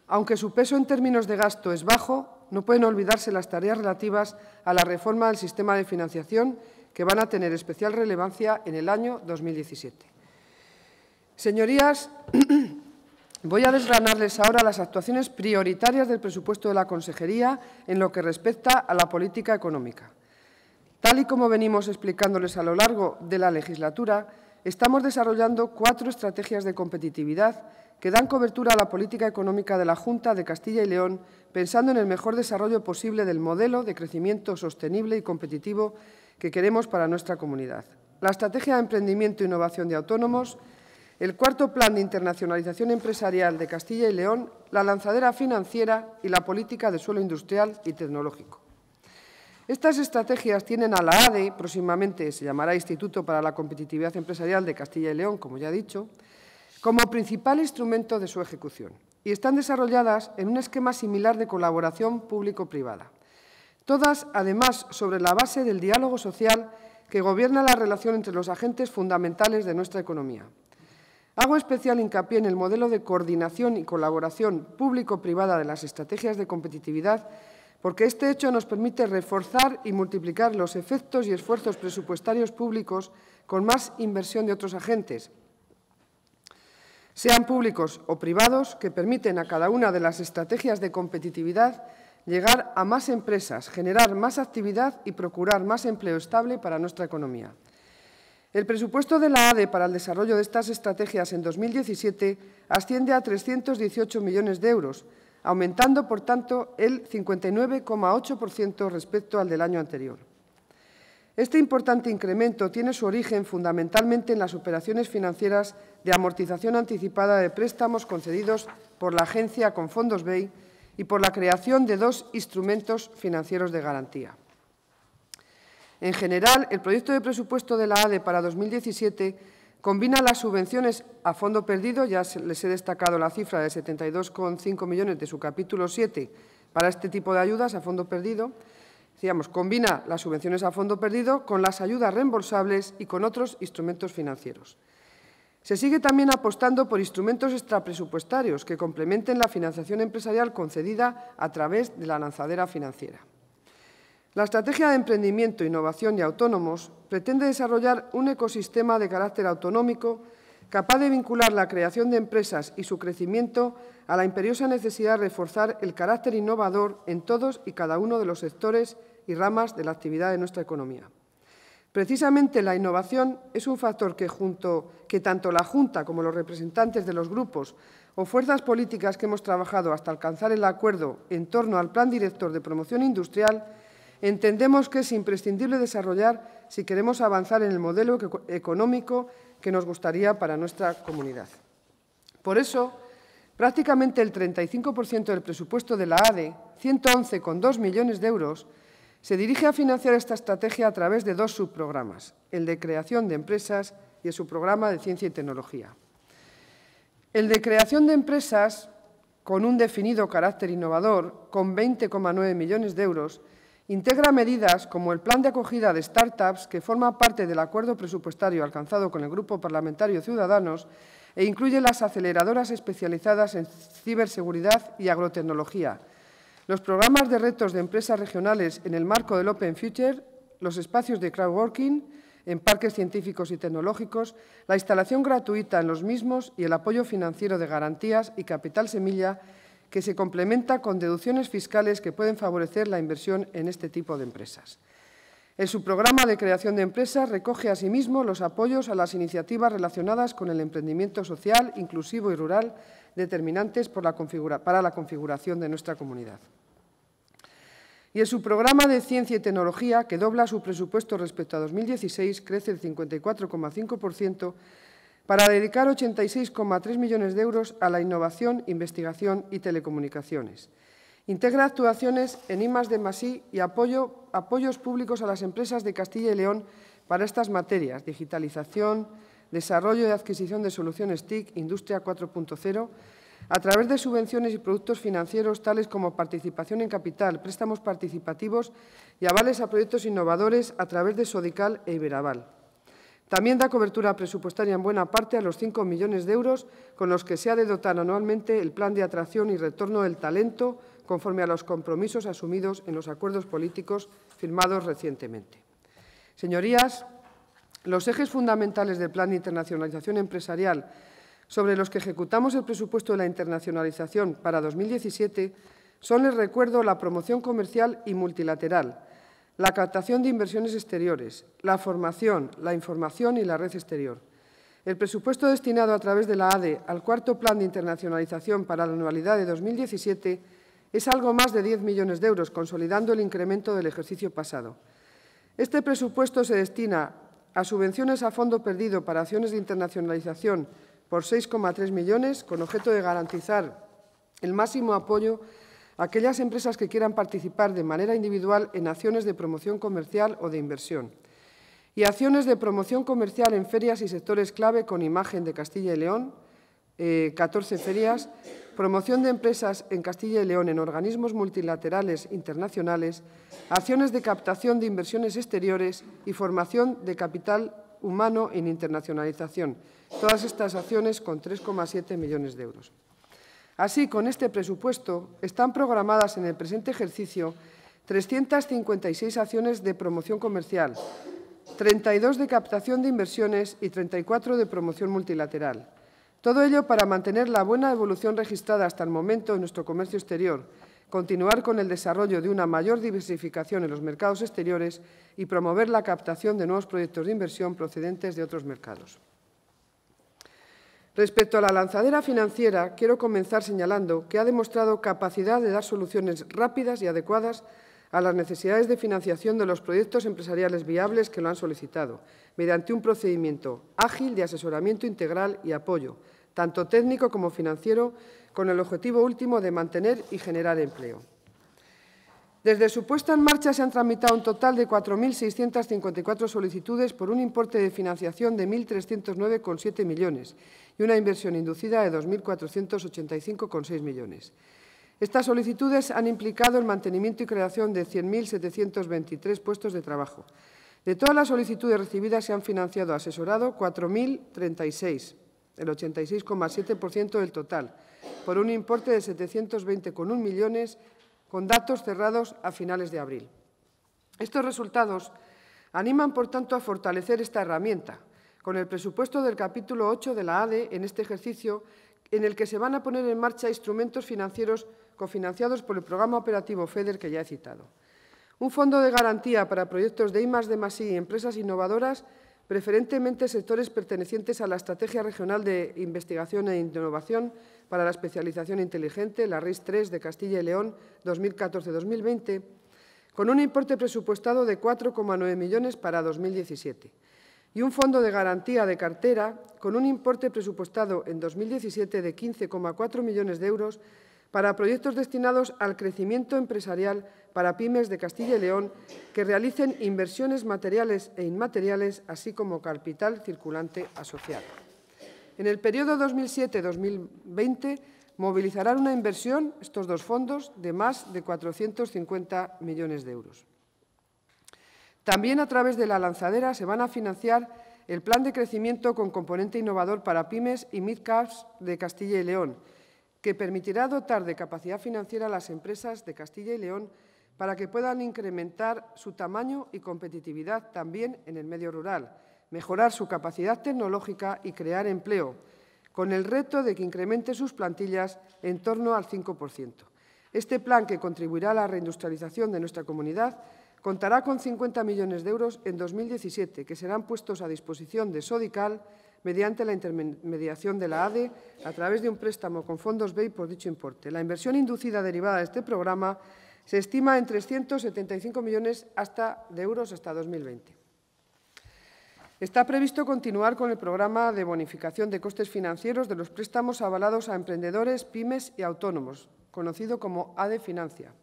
Aunque su peso en términos de gasto es bajo, no pueden olvidarse las tareas relativas a la reforma del sistema de financiación que van a tener especial relevancia en el año 2017. Señorías, Voy a desgranarles ahora las actuaciones prioritarias del presupuesto de la consejería en lo que respecta a la política económica. Tal y como venimos explicándoles a lo largo de la legislatura, estamos desarrollando cuatro estrategias de competitividad que dan cobertura a la política económica de la Junta de Castilla y León, pensando en el mejor desarrollo posible del modelo de crecimiento sostenible y competitivo que queremos para nuestra comunidad. La Estrategia de Emprendimiento e Innovación de Autónomos, el Cuarto Plan de Internacionalización Empresarial de Castilla y León, la lanzadera financiera y la política de suelo industrial y tecnológico. Estas estrategias tienen a la ADE, próximamente se llamará Instituto para la Competitividad Empresarial de Castilla y León, como ya he dicho, como principal instrumento de su ejecución y están desarrolladas en un esquema similar de colaboración público-privada. Todas, además, sobre la base del diálogo social que gobierna la relación entre los agentes fundamentales de nuestra economía. Hago especial hincapié en el modelo de coordinación y colaboración público-privada de las estrategias de competitividad porque este hecho nos permite reforzar y multiplicar los efectos y esfuerzos presupuestarios públicos con más inversión de otros agentes, sean públicos o privados, que permiten a cada una de las estrategias de competitividad llegar a más empresas, generar más actividad y procurar más empleo estable para nuestra economía. El presupuesto de la ADE para el desarrollo de estas estrategias en 2017 asciende a 318 millones de euros, aumentando, por tanto, el 59,8% respecto al del año anterior. Este importante incremento tiene su origen fundamentalmente en las operaciones financieras de amortización anticipada de préstamos concedidos por la agencia con fondos BEI y por la creación de dos instrumentos financieros de garantía. En general, el proyecto de presupuesto de la ADE para 2017 Combina las subvenciones a fondo perdido, ya les he destacado la cifra de 72,5 millones de su capítulo 7 para este tipo de ayudas a fondo perdido. Digamos, combina las subvenciones a fondo perdido con las ayudas reembolsables y con otros instrumentos financieros. Se sigue también apostando por instrumentos extrapresupuestarios que complementen la financiación empresarial concedida a través de la lanzadera financiera. La estrategia de emprendimiento, innovación y autónomos pretende desarrollar un ecosistema de carácter autonómico capaz de vincular la creación de empresas y su crecimiento a la imperiosa necesidad de reforzar el carácter innovador en todos y cada uno de los sectores y ramas de la actividad de nuestra economía. Precisamente la innovación es un factor que, junto, tanto la Junta como los representantes de los grupos o fuerzas políticas que hemos trabajado hasta alcanzar el acuerdo en torno al Plan Director de Promoción Industrial entendemos que es imprescindible desarrollar si queremos avanzar en el modelo económico que nos gustaría para nuestra comunidad. Por eso, prácticamente el 35% del presupuesto de la ADE, 111,2 millones de euros, se dirige a financiar esta estrategia a través de dos subprogramas, el de creación de empresas y el subprograma de ciencia y tecnología. El de creación de empresas, con un definido carácter innovador, con 20,9 millones de euros, Integra medidas como el plan de acogida de startups que forma parte del acuerdo presupuestario alcanzado con el Grupo Parlamentario Ciudadanos e incluye las aceleradoras especializadas en ciberseguridad y agrotecnología, los programas de retos de empresas regionales en el marco del Open Future, los espacios de crowdworking en parques científicos y tecnológicos, la instalación gratuita en los mismos y el apoyo financiero de garantías y capital semilla que se complementa con deducciones fiscales que pueden favorecer la inversión en este tipo de empresas. su programa de creación de empresas recoge asimismo los apoyos a las iniciativas relacionadas con el emprendimiento social, inclusivo y rural, determinantes para la configuración de nuestra comunidad. Y el programa de Ciencia y Tecnología, que dobla su presupuesto respecto a 2016, crece el 54,5%, para dedicar 86,3 millones de euros a la innovación, investigación y telecomunicaciones. Integra actuaciones en IMAS de Masí y apoyos públicos a las empresas de Castilla y León para estas materias, digitalización, desarrollo y adquisición de soluciones TIC, Industria 4.0, a través de subvenciones y productos financieros tales como participación en capital, préstamos participativos y avales a proyectos innovadores a través de Sodical e Iberaval. También da cobertura presupuestaria en buena parte a los 5 millones de euros con los que se ha de dotar anualmente el Plan de Atracción y Retorno del Talento conforme a los compromisos asumidos en los acuerdos políticos firmados recientemente. Señorías, los ejes fundamentales del Plan de Internacionalización Empresarial sobre los que ejecutamos el presupuesto de la internacionalización para 2017 son, les recuerdo, la promoción comercial y multilateral, la captación de inversiones exteriores, la formación, la información y la red exterior. El presupuesto destinado a través de la ADE al cuarto plan de internacionalización para la anualidad de 2017 es algo más de 10 millones de euros, consolidando el incremento del ejercicio pasado. Este presupuesto se destina a subvenciones a fondo perdido para acciones de internacionalización por 6,3 millones, con objeto de garantizar el máximo apoyo aquellas empresas que quieran participar de manera individual en acciones de promoción comercial o de inversión, y acciones de promoción comercial en ferias y sectores clave con imagen de Castilla y León, eh, 14 ferias, promoción de empresas en Castilla y León en organismos multilaterales internacionales, acciones de captación de inversiones exteriores y formación de capital humano en internacionalización. Todas estas acciones con 3,7 millones de euros. Así, con este presupuesto, están programadas en el presente ejercicio 356 acciones de promoción comercial, 32 de captación de inversiones y 34 de promoción multilateral. Todo ello para mantener la buena evolución registrada hasta el momento en nuestro comercio exterior, continuar con el desarrollo de una mayor diversificación en los mercados exteriores y promover la captación de nuevos proyectos de inversión procedentes de otros mercados. Respecto a la lanzadera financiera, quiero comenzar señalando que ha demostrado capacidad de dar soluciones rápidas y adecuadas a las necesidades de financiación de los proyectos empresariales viables que lo han solicitado, mediante un procedimiento ágil de asesoramiento integral y apoyo, tanto técnico como financiero, con el objetivo último de mantener y generar empleo. Desde su puesta en marcha se han tramitado un total de 4.654 solicitudes por un importe de financiación de 1.309,7 millones y una inversión inducida de 2.485,6 millones. Estas solicitudes han implicado el mantenimiento y creación de 100.723 puestos de trabajo. De todas las solicitudes recibidas se han financiado asesorado 4.036, el 86,7% del total, por un importe de 720,1 millones con datos cerrados a finales de abril. Estos resultados animan, por tanto, a fortalecer esta herramienta, con el presupuesto del capítulo 8 de la ADE en este ejercicio, en el que se van a poner en marcha instrumentos financieros cofinanciados por el programa operativo FEDER que ya he citado. Un fondo de garantía para proyectos de I, de I y empresas innovadoras, preferentemente sectores pertenecientes a la Estrategia Regional de Investigación e Innovación para la Especialización Inteligente, la RIS 3 de Castilla y León 2014-2020, con un importe presupuestado de 4,9 millones para 2017 y un fondo de garantía de cartera con un importe presupuestado en 2017 de 15,4 millones de euros para proyectos destinados al crecimiento empresarial para pymes de Castilla y León que realicen inversiones materiales e inmateriales, así como capital circulante asociado. En el periodo 2007-2020 movilizarán una inversión, estos dos fondos, de más de 450 millones de euros. También a través de la lanzadera se van a financiar el plan de crecimiento con componente innovador para pymes y midcaps de Castilla y León, que permitirá dotar de capacidad financiera a las empresas de Castilla y León para que puedan incrementar su tamaño y competitividad también en el medio rural, mejorar su capacidad tecnológica y crear empleo, con el reto de que incremente sus plantillas en torno al 5%. Este plan, que contribuirá a la reindustrialización de nuestra comunidad, contará con 50 millones de euros en 2017, que serán puestos a disposición de Sodical mediante la intermediación de la ADE a través de un préstamo con fondos BEI por dicho importe. La inversión inducida derivada de este programa se estima en 375 millones hasta, de euros hasta 2020. Está previsto continuar con el programa de bonificación de costes financieros de los préstamos avalados a emprendedores, pymes y autónomos, conocido como ADE Financia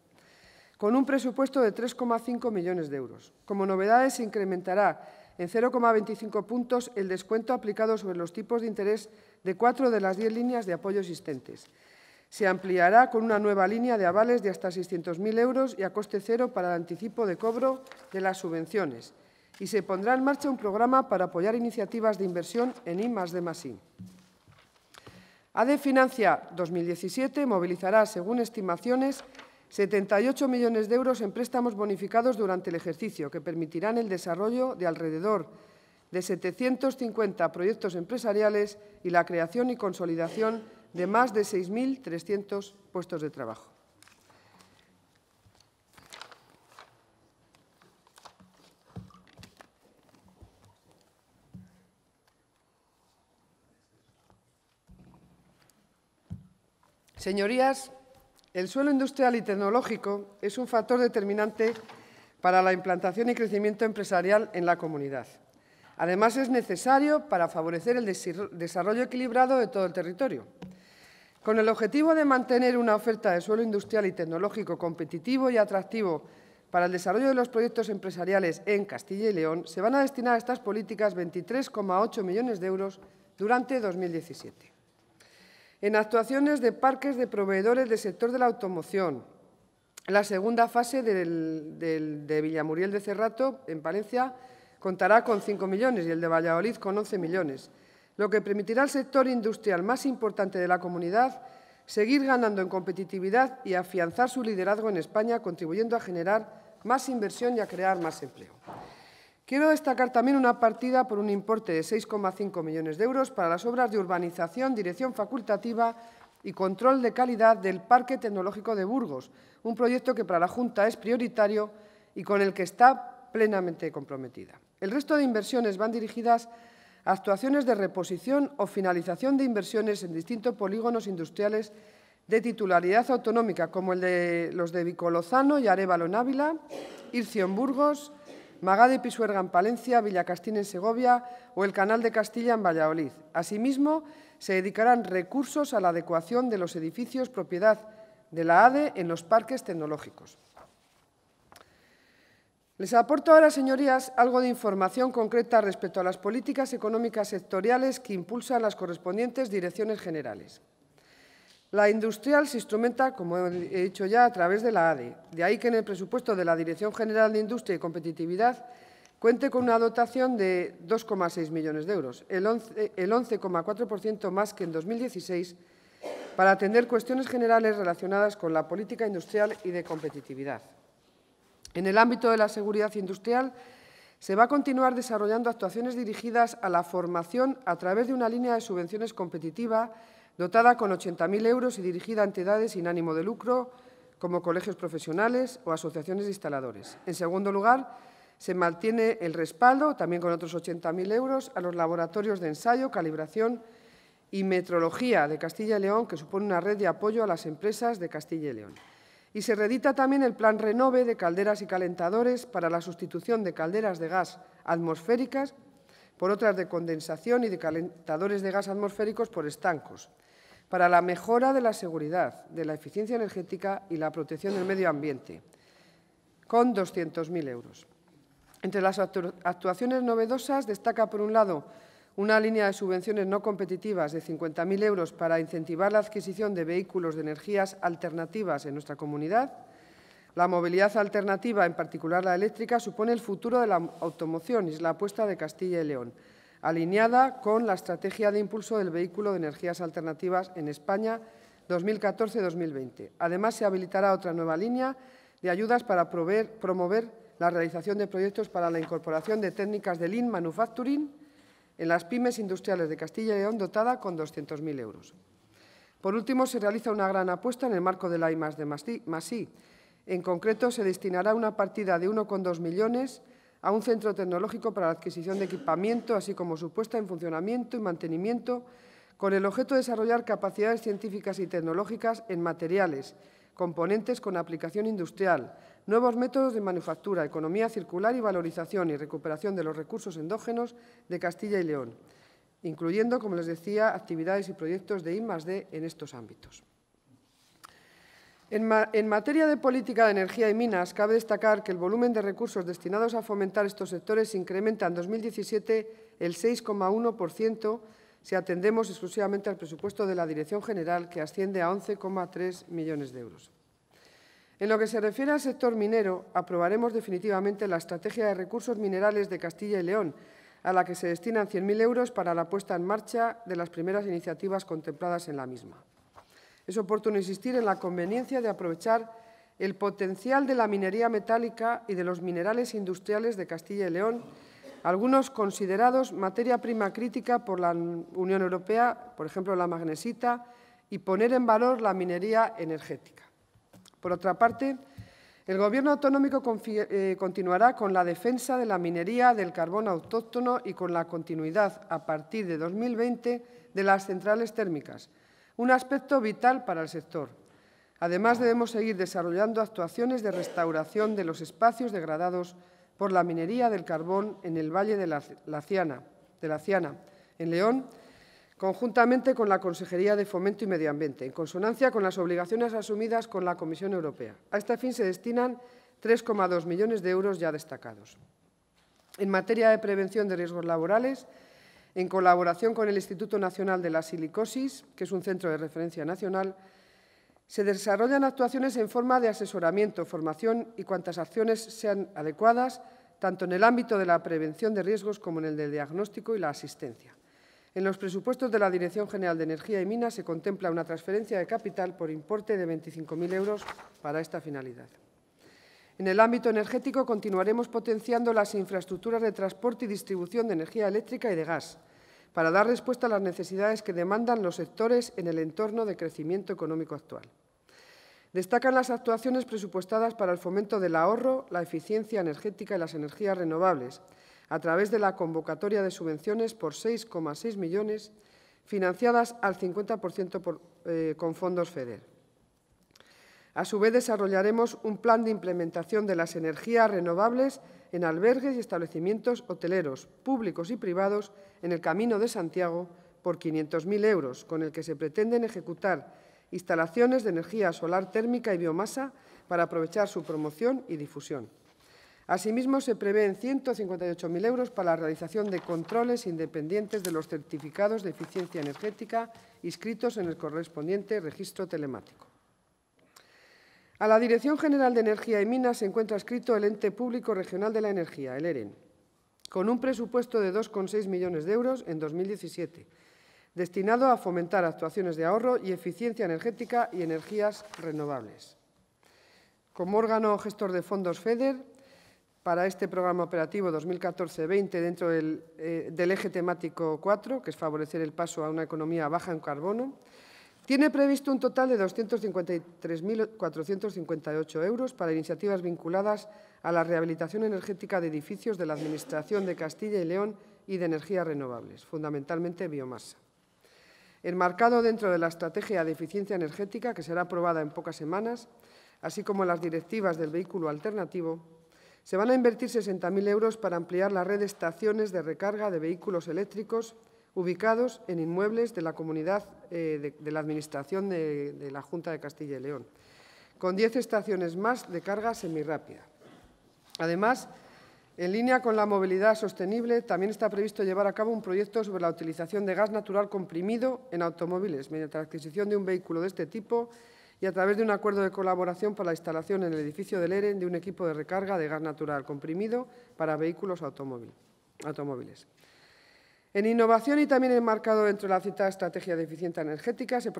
con un presupuesto de 3,5 millones de euros. Como novedades, se incrementará en 0,25 puntos el descuento aplicado sobre los tipos de interés de cuatro de las diez líneas de apoyo existentes. Se ampliará con una nueva línea de avales de hasta 600.000 euros y a coste cero para el anticipo de cobro de las subvenciones. Y se pondrá en marcha un programa para apoyar iniciativas de inversión en I+, D+, I. ADE Financia 2017 movilizará, según estimaciones, 78 millones de euros en préstamos bonificados durante el ejercicio, que permitirán el desarrollo de alrededor de 750 proyectos empresariales y la creación y consolidación de más de 6.300 puestos de trabajo. Señorías, el suelo industrial y tecnológico es un factor determinante para la implantación y crecimiento empresarial en la comunidad. Además, es necesario para favorecer el desarrollo equilibrado de todo el territorio. Con el objetivo de mantener una oferta de suelo industrial y tecnológico competitivo y atractivo para el desarrollo de los proyectos empresariales en Castilla y León, se van a destinar a estas políticas 23,8 millones de euros durante 2017 en actuaciones de parques de proveedores del sector de la automoción. La segunda fase del, de Villamuriel de Cerrato, en Palencia, contará con 5 millones y el de Valladolid con 11 millones, lo que permitirá al sector industrial más importante de la comunidad seguir ganando en competitividad y afianzar su liderazgo en España, contribuyendo a generar más inversión y a crear más empleo. Quiero destacar también una partida por un importe de 6,5 millones de euros para las obras de urbanización, dirección facultativa y control de calidad del Parque Tecnológico de Burgos, un proyecto que para la Junta es prioritario y con el que está plenamente comprometida. El resto de inversiones van dirigidas a actuaciones de reposición o finalización de inversiones en distintos polígonos industriales de titularidad autonómica, como el de los de Vicolozano y Arevalo en Ávila, Ircio en Burgos, Magade Pisuerga en Palencia, Villacastín en Segovia o el Canal de Castilla en Valladolid. Asimismo, se dedicarán recursos a la adecuación de los edificios propiedad de la ADE en los parques tecnológicos. Les aporto ahora, señorías, algo de información concreta respecto a las políticas económicas sectoriales que impulsan las correspondientes direcciones generales. La industrial se instrumenta, como he dicho ya, a través de la ADE. De ahí que en el presupuesto de la Dirección General de Industria y Competitividad cuente con una dotación de 2,6 millones de euros, el 11,4% más que en 2016, para atender cuestiones generales relacionadas con la política industrial y de competitividad. En el ámbito de la seguridad industrial, se va a continuar desarrollando actuaciones dirigidas a la formación a través de una línea de subvenciones competitiva dotada con 80.000 euros y dirigida a entidades sin ánimo de lucro, como colegios profesionales o asociaciones de instaladores. En segundo lugar, se mantiene el respaldo, también con otros 80.000 euros, a los laboratorios de ensayo, calibración y metrología de Castilla y León, que supone una red de apoyo a las empresas de Castilla y León. Y se redita también el plan Renove de calderas y calentadores para la sustitución de calderas de gas atmosféricas por otras de condensación y de calentadores de gas atmosféricos por estancos para la mejora de la seguridad, de la eficiencia energética y la protección del medio ambiente, con 200.000 euros. Entre las actuaciones novedosas destaca, por un lado, una línea de subvenciones no competitivas de 50.000 euros para incentivar la adquisición de vehículos de energías alternativas en nuestra comunidad. La movilidad alternativa, en particular la eléctrica, supone el futuro de la automoción y es la apuesta de Castilla y León alineada con la Estrategia de Impulso del Vehículo de Energías Alternativas en España 2014-2020. Además, se habilitará otra nueva línea de ayudas para promover la realización de proyectos para la incorporación de técnicas de Lean Manufacturing en las pymes industriales de Castilla y León, dotada con 200.000 euros. Por último, se realiza una gran apuesta en el marco del la de En concreto, se destinará una partida de 1,2 millones a un centro tecnológico para la adquisición de equipamiento, así como su puesta en funcionamiento y mantenimiento, con el objeto de desarrollar capacidades científicas y tecnológicas en materiales, componentes con aplicación industrial, nuevos métodos de manufactura, economía circular y valorización y recuperación de los recursos endógenos de Castilla y León, incluyendo, como les decía, actividades y proyectos de I+D en estos ámbitos. En, materia de política de energía y minas, cabe destacar que el volumen de recursos destinados a fomentar estos sectores se incrementa en 2017 el 6,1% si atendemos exclusivamente al presupuesto de la Dirección General, que asciende a 11,3 millones de euros. En lo que se refiere al sector minero, aprobaremos definitivamente la Estrategia de Recursos Minerales de Castilla y León, a la que se destinan 100.000 euros para la puesta en marcha de las primeras iniciativas contempladas en la misma. Es oportuno insistir en la conveniencia de aprovechar el potencial de la minería metálica y de los minerales industriales de Castilla y León, algunos considerados materia prima crítica por la Unión Europea, por ejemplo la magnesita, y poner en valor la minería energética. Por otra parte, el Gobierno autonómico eh, continuará con la defensa de la minería del carbón autóctono y con la continuidad, a partir de 2020, de las centrales térmicas, un aspecto vital para el sector. Además, debemos seguir desarrollando actuaciones de restauración de los espacios degradados por la minería del carbón en el Valle de la, Ciana, en León, conjuntamente con la Consejería de Fomento y Medio Ambiente, en consonancia con las obligaciones asumidas con la Comisión Europea. A este fin se destinan 3,2 millones de euros ya destacados. En materia de prevención de riesgos laborales, en colaboración con el Instituto Nacional de la Silicosis, que es un centro de referencia nacional, se desarrollan actuaciones en forma de asesoramiento, formación y cuantas acciones sean adecuadas, tanto en el ámbito de la prevención de riesgos como en el del diagnóstico y la asistencia. En los presupuestos de la Dirección General de Energía y Minas se contempla una transferencia de capital por importe de 25.000 euros para esta finalidad. En el ámbito energético continuaremos potenciando las infraestructuras de transporte y distribución de energía eléctrica y de gas para dar respuesta a las necesidades que demandan los sectores en el entorno de crecimiento económico actual. Destacan las actuaciones presupuestadas para el fomento del ahorro, la eficiencia energética y las energías renovables, a través de la convocatoria de subvenciones por 6,6 millones, financiadas al 50% por, eh, con fondos FEDER. A su vez, desarrollaremos un plan de implementación de las energías renovables en albergues y establecimientos hoteleros públicos y privados en el Camino de Santiago por 500.000 euros, con el que se pretenden ejecutar instalaciones de energía solar térmica y biomasa para aprovechar su promoción y difusión. Asimismo, se prevén 158.000 euros para la realización de controles independientes de los certificados de eficiencia energética inscritos en el correspondiente registro telemático. A la Dirección General de Energía y Minas se encuentra escrito el Ente Público Regional de la Energía, el EREN, con un presupuesto de 2,6 millones de euros en 2017, destinado a fomentar actuaciones de ahorro y eficiencia energética y energías renovables. Como órgano gestor de fondos FEDER, para este programa operativo 2014-20 dentro del, eh, del eje temático 4, que es favorecer el paso a una economía baja en carbono, tiene previsto un total de 253.458 euros para iniciativas vinculadas a la rehabilitación energética de edificios de la Administración de Castilla y León y de energías renovables, fundamentalmente biomasa. Enmarcado dentro de la Estrategia de Eficiencia Energética, que será aprobada en pocas semanas, así como las directivas del vehículo alternativo, se van a invertir 60.000 euros para ampliar la red de estaciones de recarga de vehículos eléctricos ubicados en inmuebles de la comunidad eh, de, la Administración de, la Junta de Castilla y León, con diez estaciones más de carga semirápida. Además, en línea con la movilidad sostenible, también está previsto llevar a cabo un proyecto sobre la utilización de gas natural comprimido en automóviles mediante la adquisición de un vehículo de este tipo y a través de un acuerdo de colaboración para la instalación en el edificio del EREN de un equipo de recarga de gas natural comprimido para vehículos automóviles. En innovación y también enmarcado dentro de la citada Estrategia de Eficiencia Energética se,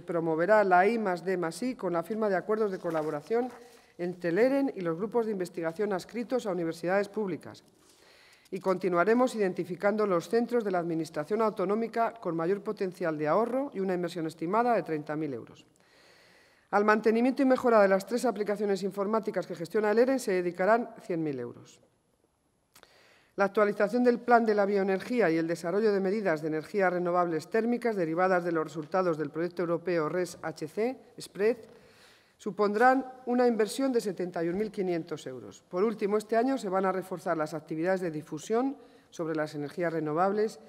promoverá la I más D I con la firma de acuerdos de colaboración entre el EREN y los grupos de investigación adscritos a universidades públicas. Y continuaremos identificando los centros de la Administración autonómica con mayor potencial de ahorro y una inversión estimada de 30.000 euros. Al mantenimiento y mejora de las tres aplicaciones informáticas que gestiona el EREN se dedicarán 100.000 euros. La actualización del plan de la bioenergía y el desarrollo de medidas de energías renovables térmicas derivadas de los resultados del proyecto europeo e RES-HC, SPRED, supondrán una inversión de 71.500 euros. Por último, este año se van a reforzar las actividades de difusión sobre las energías renovables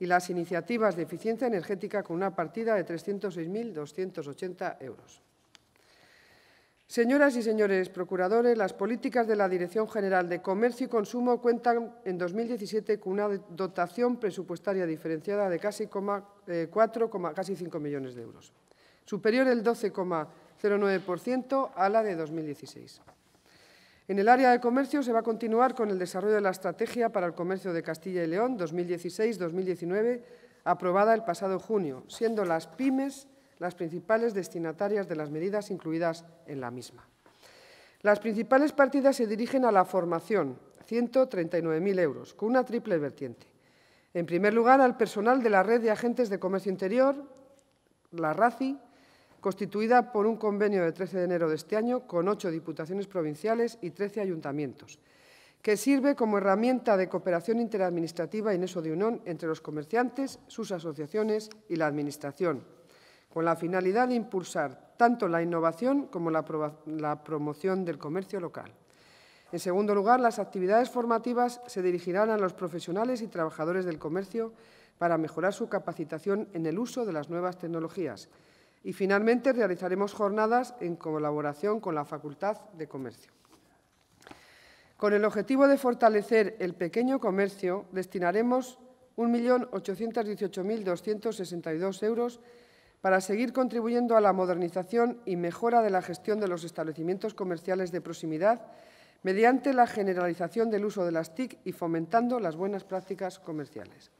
y las iniciativas de eficiencia energética con una partida de 306.280 euros. Señoras y señores procuradores, las políticas de la Dirección General de Comercio y Consumo cuentan en 2017 con una dotación presupuestaria diferenciada de casi 4, eh, casi 5 millones de euros, superior el 12,09% a la de 2016. En el área de comercio se va a continuar con el desarrollo de la Estrategia para el Comercio de Castilla y León 2016-2019, aprobada el pasado junio, siendo las pymes las principales destinatarias de las medidas incluidas en la misma. Las principales partidas se dirigen a la formación, 139.000 euros, con una triple vertiente. En primer lugar, al personal de la Red de Agentes de Comercio Interior, la RACI, constituida por un convenio de 13 de enero de este año con ocho diputaciones provinciales y 13 ayuntamientos, que sirve como herramienta de cooperación interadministrativa y en eso de unión entre los comerciantes, sus asociaciones y la Administración, con la finalidad de impulsar tanto la innovación como la, promoción del comercio local. En segundo lugar, las actividades formativas se dirigirán a los profesionales y trabajadores del comercio para mejorar su capacitación en el uso de las nuevas tecnologías. Y finalmente, realizaremos jornadas en colaboración con la Facultad de Comercio. Con el objetivo de fortalecer el pequeño comercio, destinaremos 1.818.262 euros para seguir contribuyendo a la modernización y mejora de la gestión de los establecimientos comerciales de proximidad mediante la generalización del uso de las TIC y fomentando las buenas prácticas comerciales.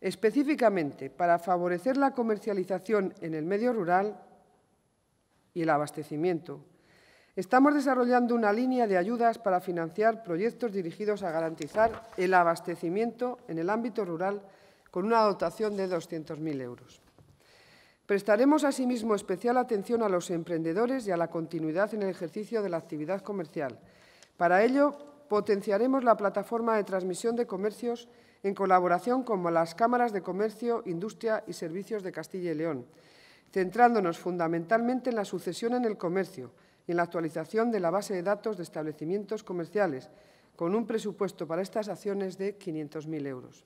Específicamente, para favorecer la comercialización en el medio rural y el abastecimiento, estamos desarrollando una línea de ayudas para financiar proyectos dirigidos a garantizar el abastecimiento en el ámbito rural con una dotación de 200.000 euros. Prestaremos asimismo especial atención a los emprendedores y a la continuidad en el ejercicio de la actividad comercial. Para ello, potenciaremos la plataforma de transmisión de comercios en colaboración con las cámaras de comercio, industria y servicios de Castilla y León, centrándonos fundamentalmente en la sucesión en el comercio y en la actualización de la base de datos de establecimientos comerciales, con un presupuesto para estas acciones de 500.000 euros.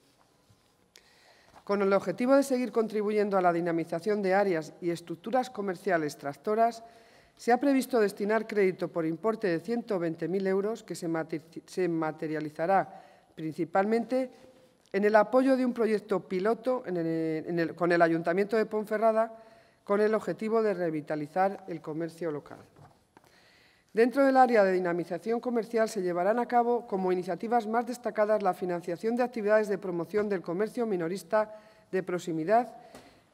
Con el objetivo de seguir contribuyendo a la dinamización de áreas y estructuras comerciales tractoras, se ha previsto destinar crédito por importe de 120.000 euros que se materializará principalmente en el apoyo de un proyecto piloto con el Ayuntamiento de Ponferrada con el objetivo de revitalizar el comercio local. Dentro del área de dinamización comercial se llevarán a cabo como iniciativas más destacadas la financiación de actividades de promoción del comercio minorista de proximidad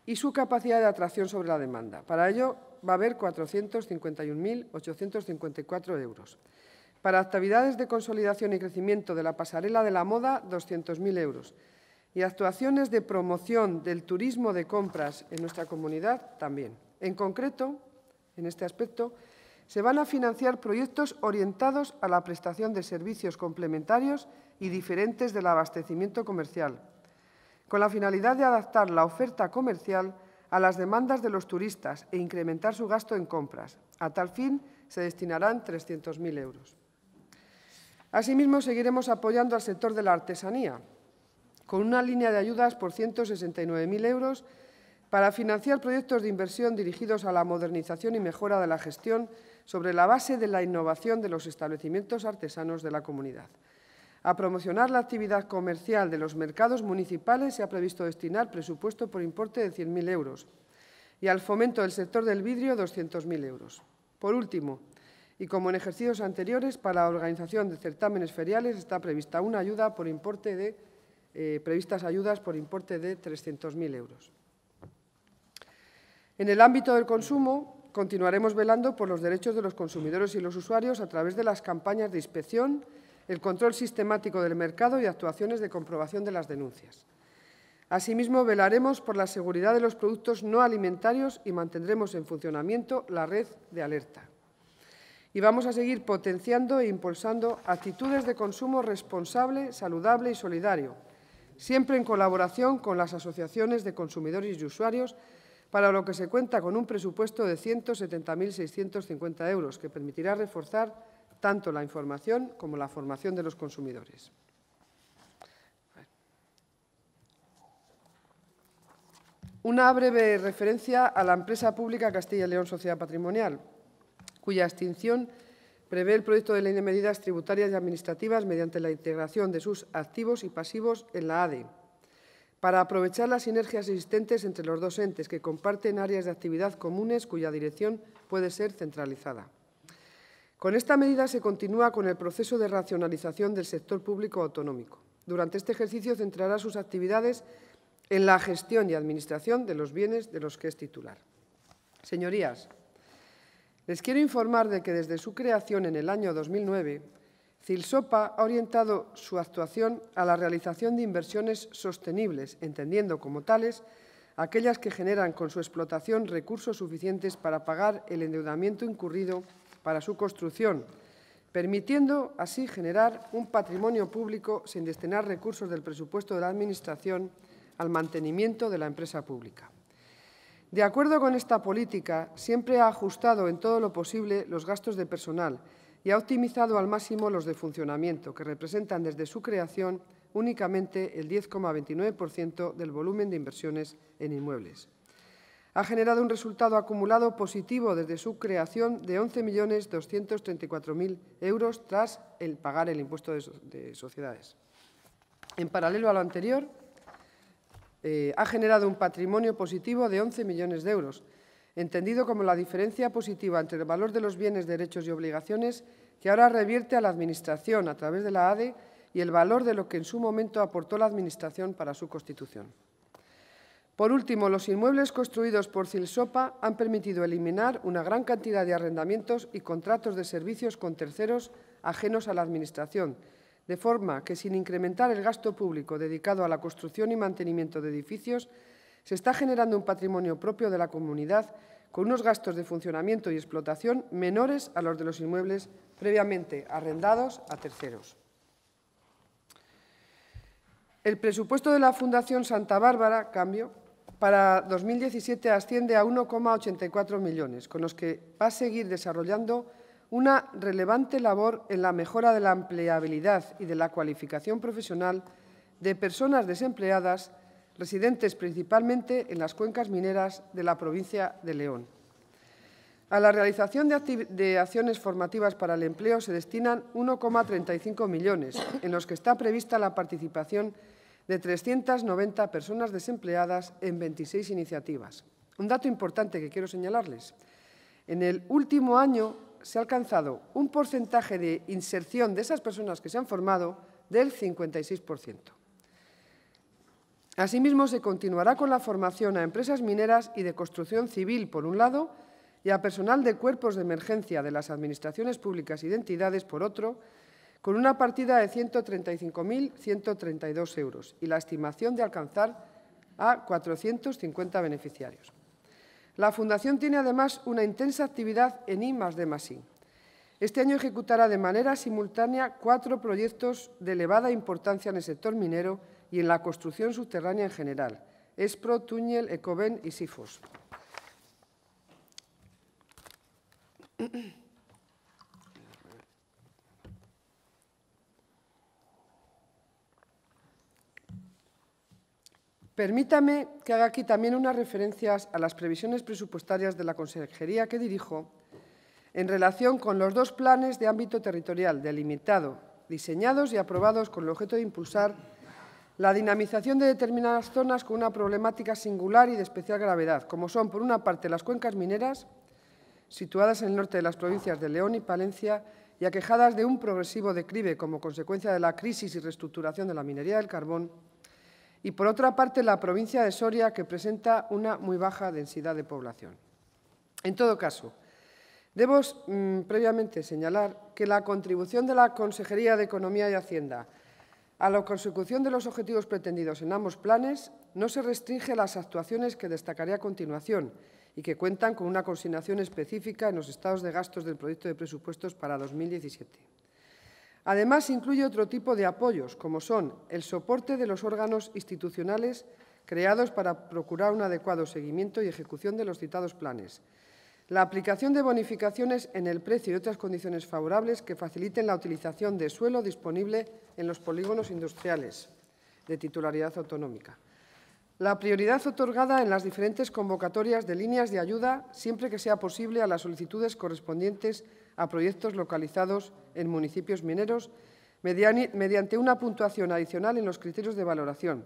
y su capacidad de atracción sobre la demanda. Para ello va a haber 451.854 euros. Para actividades de consolidación y crecimiento de la pasarela de la moda, 200.000 euros. Y actuaciones de promoción del turismo de compras en nuestra comunidad también. En concreto, en este aspecto, se van a financiar proyectos orientados a la prestación de servicios complementarios y diferentes del abastecimiento comercial, con la finalidad de adaptar la oferta comercial a las demandas de los turistas e incrementar su gasto en compras. A tal fin, se destinarán 300.000 euros. Asimismo, seguiremos apoyando al sector de la artesanía, con una línea de ayudas por 169.000 euros para financiar proyectos de inversión dirigidos a la modernización y mejora de la gestión sobre la base de la innovación de los establecimientos artesanos de la comunidad. A promocionar la actividad comercial de los mercados municipales se ha previsto destinar presupuesto por importe de 100.000 euros y al fomento del sector del vidrio 200.000 euros. Por último, y como en ejercicios anteriores, para la organización de certámenes feriales está prevista una ayuda por importe de, eh, previstas ayudas por importe de 300.000 euros. En el ámbito del consumo, continuaremos velando por los derechos de los consumidores y los usuarios a través de las campañas de inspección, el control sistemático del mercado y actuaciones de comprobación de las denuncias. Asimismo, velaremos por la seguridad de los productos no alimentarios y mantendremos en funcionamiento la red de alerta. Y vamos a seguir potenciando e impulsando actitudes de consumo responsable, saludable y solidario, siempre en colaboración con las asociaciones de consumidores y usuarios para lo que se cuenta con un presupuesto de 170.650 euros, que permitirá reforzar tanto la información como la formación de los consumidores. Una breve referencia a la empresa pública Castilla y León Sociedad Patrimonial, cuya extinción prevé el proyecto de ley de medidas tributarias y administrativas mediante la integración de sus activos y pasivos en la ADE para aprovechar las sinergias existentes entre los dos entes que comparten áreas de actividad comunes cuya dirección puede ser centralizada. Con esta medida se continúa con el proceso de racionalización del sector público autonómico. Durante este ejercicio centrará sus actividades en la gestión y administración de los bienes de los que es titular. Señorías, les quiero informar de que desde su creación en el año 2009 Cilsopa ha orientado su actuación a la realización de inversiones sostenibles, entendiendo como tales aquellas que generan con su explotación recursos suficientes para pagar el endeudamiento incurrido para su construcción, permitiendo así generar un patrimonio público sin destinar recursos del presupuesto de la Administración al mantenimiento de la empresa pública. De acuerdo con esta política, siempre ha ajustado en todo lo posible los gastos de personal, y ha optimizado al máximo los de funcionamiento, que representan desde su creación únicamente el 10,29% del volumen de inversiones en inmuebles. Ha generado un resultado acumulado positivo desde su creación de 11.234.000 euros tras el pagar el impuesto de, sociedades. En paralelo a lo anterior, eh, ha generado un patrimonio positivo de 11 millones de euros, entendido como la diferencia positiva entre el valor de los bienes, derechos y obligaciones que ahora revierte a la Administración a través de la ADE y el valor de lo que en su momento aportó la Administración para su constitución. Por último, los inmuebles construidos por Cilsopa han permitido eliminar una gran cantidad de arrendamientos y contratos de servicios con terceros ajenos a la Administración, de forma que sin incrementar el gasto público dedicado a la construcción y mantenimiento de edificios, se está generando un patrimonio propio de la comunidad con unos gastos de funcionamiento y explotación menores a los de los inmuebles previamente arrendados a terceros. El presupuesto de la Fundación Santa Bárbara, cambio, para 2017 asciende a 1,84 millones, con los que va a seguir desarrollando una relevante labor en la mejora de la empleabilidad y de la cualificación profesional de personas desempleadas residentes principalmente en las cuencas mineras de la provincia de León. A la realización de, acciones formativas para el empleo se destinan 1,35 millones, en los que está prevista la participación de 390 personas desempleadas en 26 iniciativas. Un dato importante que quiero señalarles. En el último año se ha alcanzado un porcentaje de inserción de esas personas que se han formado del 56%. Asimismo, se continuará con la formación a empresas mineras y de construcción civil, por un lado, y a personal de cuerpos de emergencia de las administraciones públicas y entidades, por otro, con una partida de 135.132 euros y la estimación de alcanzar a 450 beneficiarios. La Fundación tiene además una intensa actividad en I Este año ejecutará de manera simultánea cuatro proyectos de elevada importancia en el sector minero y en la construcción subterránea en general. ESPRO, Túñel, ECOBEN y SIFOS. Permítame que haga aquí también unas referencias a las previsiones presupuestarias de la consejería que dirijo en relación con los dos planes de ámbito territorial delimitado, diseñados y aprobados con el objeto de impulsar la dinamización de determinadas zonas con una problemática singular y de especial gravedad, como son, por una parte, las cuencas mineras, situadas en el norte de las provincias de León y Palencia y aquejadas de un progresivo declive como consecuencia de la crisis y reestructuración de la minería del carbón, y por otra parte la provincia de Soria, que presenta una muy baja densidad de población. En todo caso, debo mm, previamente señalar que la contribución de la Consejería de Economía y Hacienda a la consecución de los objetivos pretendidos en ambos planes no se restringe a las actuaciones que destacaré a continuación y que cuentan con una consignación específica en los estados de gastos del proyecto de presupuestos para 2017. Además, incluye otro tipo de apoyos, como son el soporte de los órganos institucionales creados para procurar un adecuado seguimiento y ejecución de los citados planes, la aplicación de bonificaciones en el precio y otras condiciones favorables que faciliten la utilización de suelo disponible en los polígonos industriales de titularidad autonómica. La prioridad otorgada en las diferentes convocatorias de líneas de ayuda siempre que sea posible a las solicitudes correspondientes a proyectos localizados en municipios mineros mediante una puntuación adicional en los criterios de valoración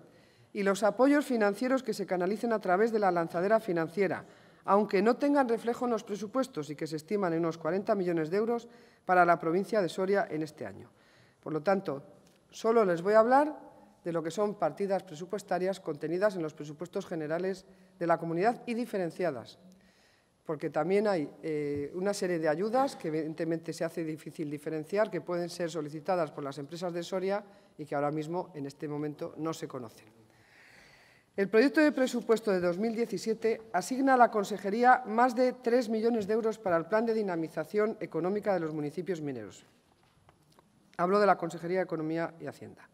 y los apoyos financieros que se canalicen a través de la lanzadera financiera aunque no tengan reflejo en los presupuestos y que se estiman en unos 40 millones de euros para la provincia de Soria en este año. Por lo tanto, solo les voy a hablar de lo que son partidas presupuestarias contenidas en los presupuestos generales de la comunidad y diferenciadas, porque también hay eh, una serie de ayudas que evidentemente se hace difícil diferenciar, que pueden ser solicitadas por las empresas de Soria y que ahora mismo, en este momento, no se conocen. El proyecto de presupuesto de 2017 asigna a la Consejería más de 3 millones de euros para el Plan de Dinamización Económica de los Municipios Mineros. Hablo de la Consejería de Economía y Hacienda.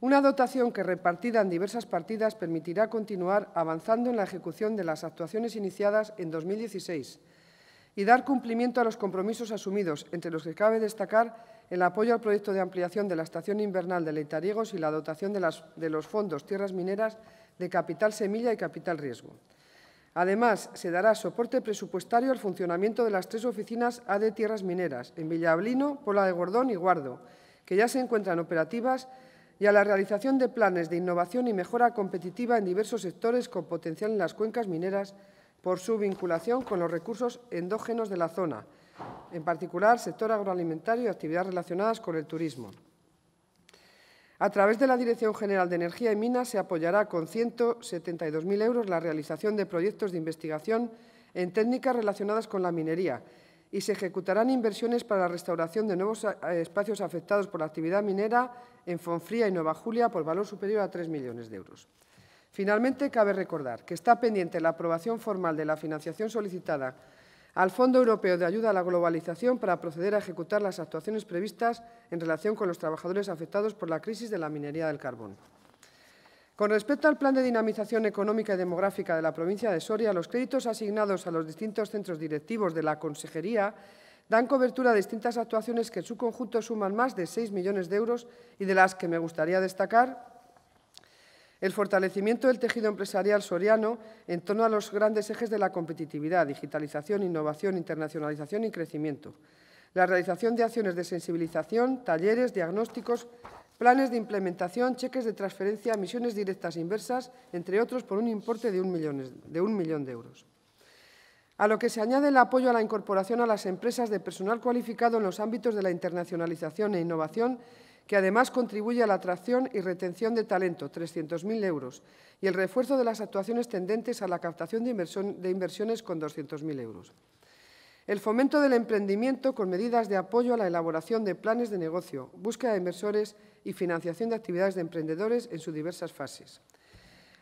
Una dotación que repartida en diversas partidas permitirá continuar avanzando en la ejecución de las actuaciones iniciadas en 2016 y dar cumplimiento a los compromisos asumidos, entre los que cabe destacar el apoyo al proyecto de ampliación de la estación invernal de Leitariegos y la dotación de, de los fondos tierras mineras de capital semilla y capital riesgo. Además, se dará soporte presupuestario al funcionamiento de las tres oficinas A de Tierras Mineras, en Villablino, Pola de Gordón y Guardo, que ya se encuentran operativas, y a la realización de planes de innovación y mejora competitiva en diversos sectores con potencial en las cuencas mineras por su vinculación con los recursos endógenos de la zona, en particular sector agroalimentario y actividades relacionadas con el turismo. A través de la Dirección General de Energía y Minas se apoyará con 172.000 euros la realización de proyectos de investigación en técnicas relacionadas con la minería y se ejecutarán inversiones para la restauración de nuevos eh, espacios afectados por la actividad minera en Fonfría y Nueva Julia por valor superior a 3 millones de euros. Finalmente, cabe recordar que está pendiente la aprobación formal de la financiación solicitada al Fondo Europeo de Ayuda a la Globalización para proceder a ejecutar las actuaciones previstas en relación con los trabajadores afectados por la crisis de la minería del carbón. Con respecto al Plan de Dinamización Económica y Demográfica de la provincia de Soria, los créditos asignados a los distintos centros directivos de la Consejería dan cobertura a distintas actuaciones que en su conjunto suman más de 6 millones de euros y de las que me gustaría destacar el fortalecimiento del tejido empresarial soriano en torno a los grandes ejes de la competitividad, digitalización, innovación, internacionalización y crecimiento. La realización de acciones de sensibilización, talleres, diagnósticos, planes de implementación, cheques de transferencia, misiones directas e inversas, entre otros, por un importe de un, millón, de un millón de euros. A lo que se añade el apoyo a la incorporación a las empresas de personal cualificado en los ámbitos de la internacionalización e innovación que además contribuye a la atracción y retención de talento, 300.000 euros, y el refuerzo de las actuaciones tendentes a la captación de, inversiones con 200.000 euros. El fomento del emprendimiento con medidas de apoyo a la elaboración de planes de negocio, búsqueda de inversores y financiación de actividades de emprendedores en sus diversas fases.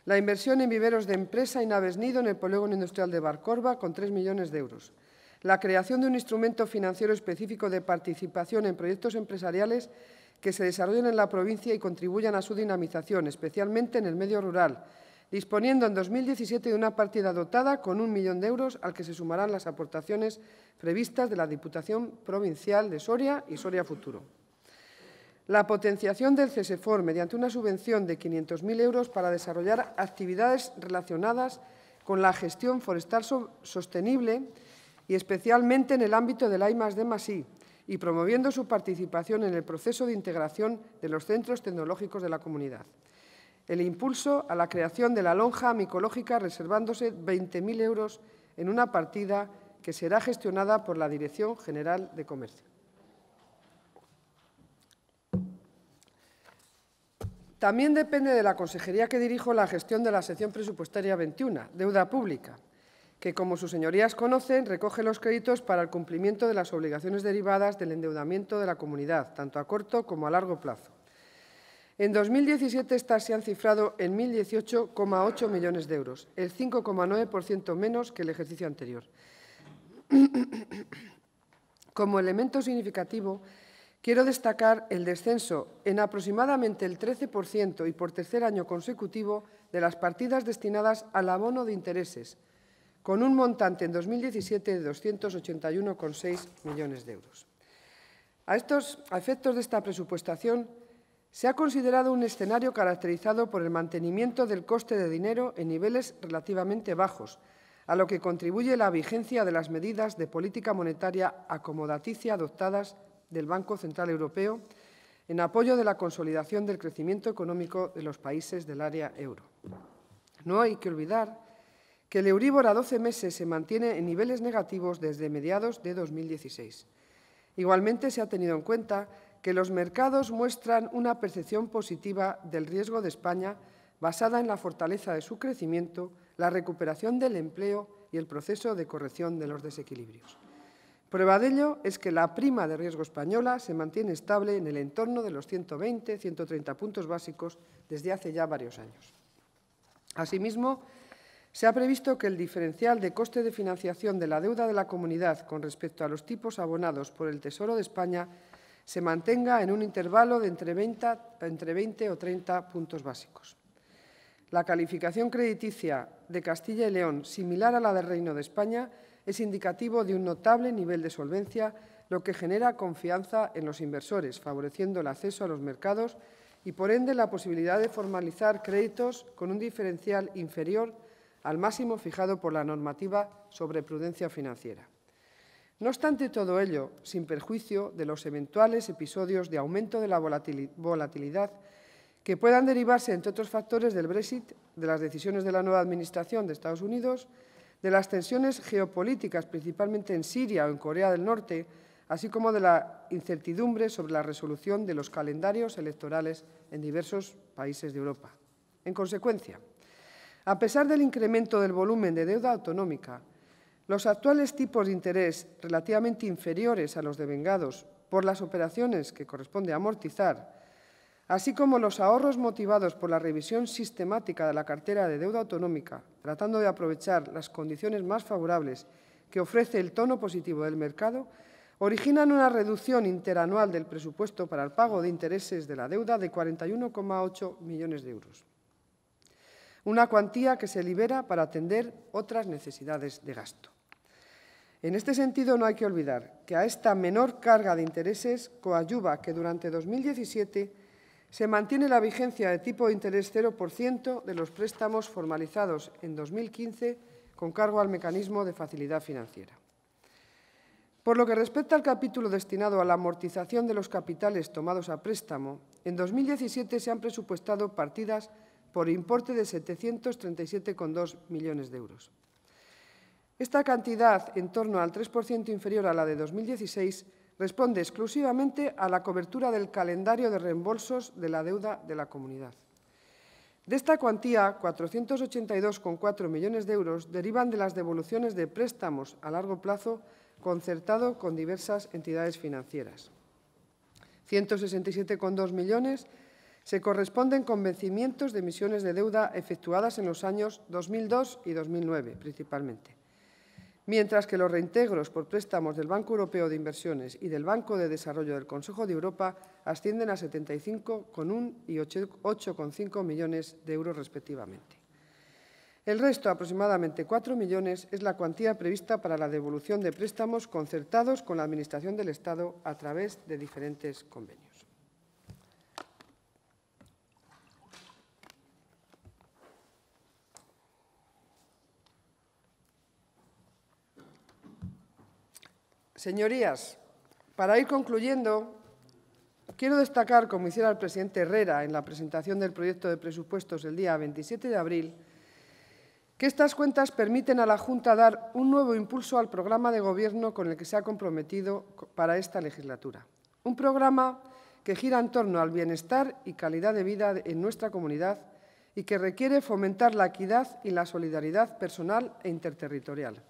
La inversión en viveros de empresa y naves nido en el polígono industrial de Barcorva con 3 millones de euros. La creación de un instrumento financiero específico de participación en proyectos empresariales que se desarrollen en la provincia y contribuyan a su dinamización, especialmente en el medio rural, disponiendo en 2017 de una partida dotada con un millón de euros al que se sumarán las aportaciones previstas de la Diputación Provincial de Soria y Soria Futuro. La potenciación del CESEFOR mediante una subvención de 500.000 euros para desarrollar actividades relacionadas con la gestión forestal sostenible y especialmente en el ámbito del I y promoviendo su participación en el proceso de integración de los centros tecnológicos de la comunidad. El impulso a la creación de la lonja micológica reservándose 20.000 euros en una partida que será gestionada por la Dirección General de Comercio. También depende de la consejería que dirijo la gestión de la sección presupuestaria 21, deuda pública, que, como sus señorías conocen, recoge los créditos para el cumplimiento de las obligaciones derivadas del endeudamiento de la comunidad, tanto a corto como a largo plazo. En 2017 estas se han cifrado en 1.018,8 millones de euros, el 5,9% menos que el ejercicio anterior. Como elemento significativo, quiero destacar el descenso en aproximadamente el 13% y por tercer año consecutivo de las partidas destinadas al abono de intereses, con un montante en 2017 de 281,6 millones de euros. A estos efectos de esta presupuestación, se ha considerado un escenario caracterizado por el mantenimiento del coste de dinero en niveles relativamente bajos, a lo que contribuye la vigencia de las medidas de política monetaria acomodaticia adoptadas del Banco Central Europeo en apoyo de la consolidación del crecimiento económico de los países del área euro. No hay que olvidar que el euríbor a 12 meses se mantiene en niveles negativos desde mediados de 2016. Igualmente, se ha tenido en cuenta que los mercados muestran una percepción positiva del riesgo de España basada en la fortaleza de su crecimiento, la recuperación del empleo y el proceso de corrección de los desequilibrios. Prueba de ello es que la prima de riesgo española se mantiene estable en el entorno de los 120-130 puntos básicos desde hace ya varios años. Asimismo, se ha previsto que el diferencial de coste de financiación de la deuda de la comunidad con respecto a los tipos abonados por el Tesoro de España se mantenga en un intervalo de entre 20, o 30 puntos básicos. La calificación crediticia de Castilla y León, similar a la del Reino de España, es indicativo de un notable nivel de solvencia, lo que genera confianza en los inversores, favoreciendo el acceso a los mercados y, por ende, la posibilidad de formalizar créditos con un diferencial inferior al máximo fijado por la normativa sobre prudencia financiera. No obstante todo ello, sin perjuicio de los eventuales episodios de aumento de la volatilidad que puedan derivarse, entre otros factores, del Brexit, de las decisiones de la nueva Administración de Estados Unidos, de las tensiones geopolíticas, principalmente en Siria o en Corea del Norte, así como de la incertidumbre sobre la resolución de los calendarios electorales en diversos países de Europa. En consecuencia, a pesar del incremento del volumen de deuda autonómica, los actuales tipos de interés relativamente inferiores a los devengados por las operaciones que corresponde amortizar, así como los ahorros motivados por la revisión sistemática de la cartera de deuda autonómica, tratando de aprovechar las condiciones más favorables que ofrece el tono positivo del mercado, originan una reducción interanual del presupuesto para el pago de intereses de la deuda de 41,8 millones de euros una cuantía que se libera para atender otras necesidades de gasto. En este sentido, no hay que olvidar que a esta menor carga de intereses coayuva que durante 2017 se mantiene la vigencia de tipo de interés 0% de los préstamos formalizados en 2015 con cargo al mecanismo de facilidad financiera. Por lo que respecta al capítulo destinado a la amortización de los capitales tomados a préstamo, en 2017 se han presupuestado partidas por importe de 737,2 millones de euros. Esta cantidad, en torno al 3% inferior a la de 2016, responde exclusivamente a la cobertura del calendario de reembolsos de la deuda de la comunidad. De esta cuantía, 482,4 millones de euros derivan de las devoluciones de préstamos a largo plazo concertado con diversas entidades financieras. 167,2 millones se corresponden con vencimientos de emisiones de deuda efectuadas en los años 2002 y 2009, principalmente. Mientras que los reintegros por préstamos del Banco Europeo de Inversiones y del Banco de Desarrollo del Consejo de Europa ascienden a 75,1 y 8,5 millones de euros respectivamente. El resto, aproximadamente 4 millones, es la cuantía prevista para la devolución de préstamos concertados con la Administración del Estado a través de diferentes convenios. Señorías, para ir concluyendo, quiero destacar, como hiciera el presidente Herrera en la presentación del proyecto de presupuestos el día 27 de abril, que estas cuentas permiten a la Junta dar un nuevo impulso al programa de Gobierno con el que se ha comprometido para esta legislatura. Un programa que gira en torno al bienestar y calidad de vida en nuestra comunidad y que requiere fomentar la equidad y la solidaridad personal e interterritorial.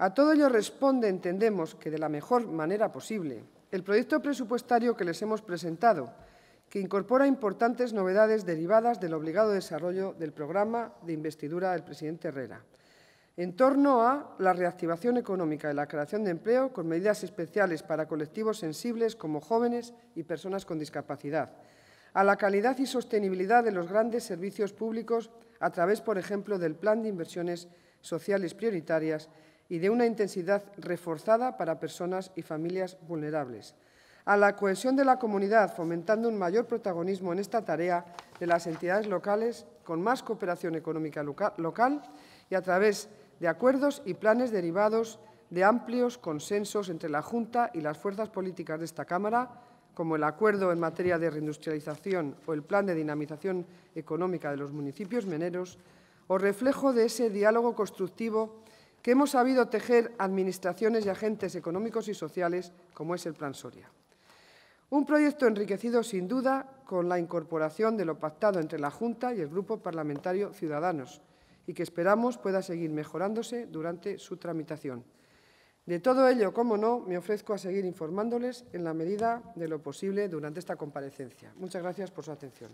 A todo ello responde, entendemos, que de la mejor manera posible, el proyecto presupuestario que les hemos presentado, que incorpora importantes novedades derivadas del obligado desarrollo del programa de investidura del presidente Herrera, en torno a la reactivación económica y la creación de empleo con medidas especiales para colectivos sensibles como jóvenes y personas con discapacidad, a la calidad y sostenibilidad de los grandes servicios públicos a través, por ejemplo, del Plan de Inversiones Sociales Prioritarias y de una intensidad reforzada para personas y familias vulnerables. A la cohesión de la comunidad, fomentando un mayor protagonismo en esta tarea de las entidades locales, con más cooperación económica local y a través de acuerdos y planes derivados de amplios consensos entre la Junta y las fuerzas políticas de esta Cámara, como el acuerdo en materia de reindustrialización o el plan de dinamización económica de los municipios meneros, o reflejo de ese diálogo constructivo que hemos sabido tejer administraciones y agentes económicos y sociales, como es el Plan Soria. Un proyecto enriquecido, sin duda, con la incorporación de lo pactado entre la Junta y el Grupo Parlamentario Ciudadanos y que esperamos pueda seguir mejorándose durante su tramitación. De todo ello, como no, me ofrezco a seguir informándoles en la medida de lo posible durante esta comparecencia. Muchas gracias por su atención.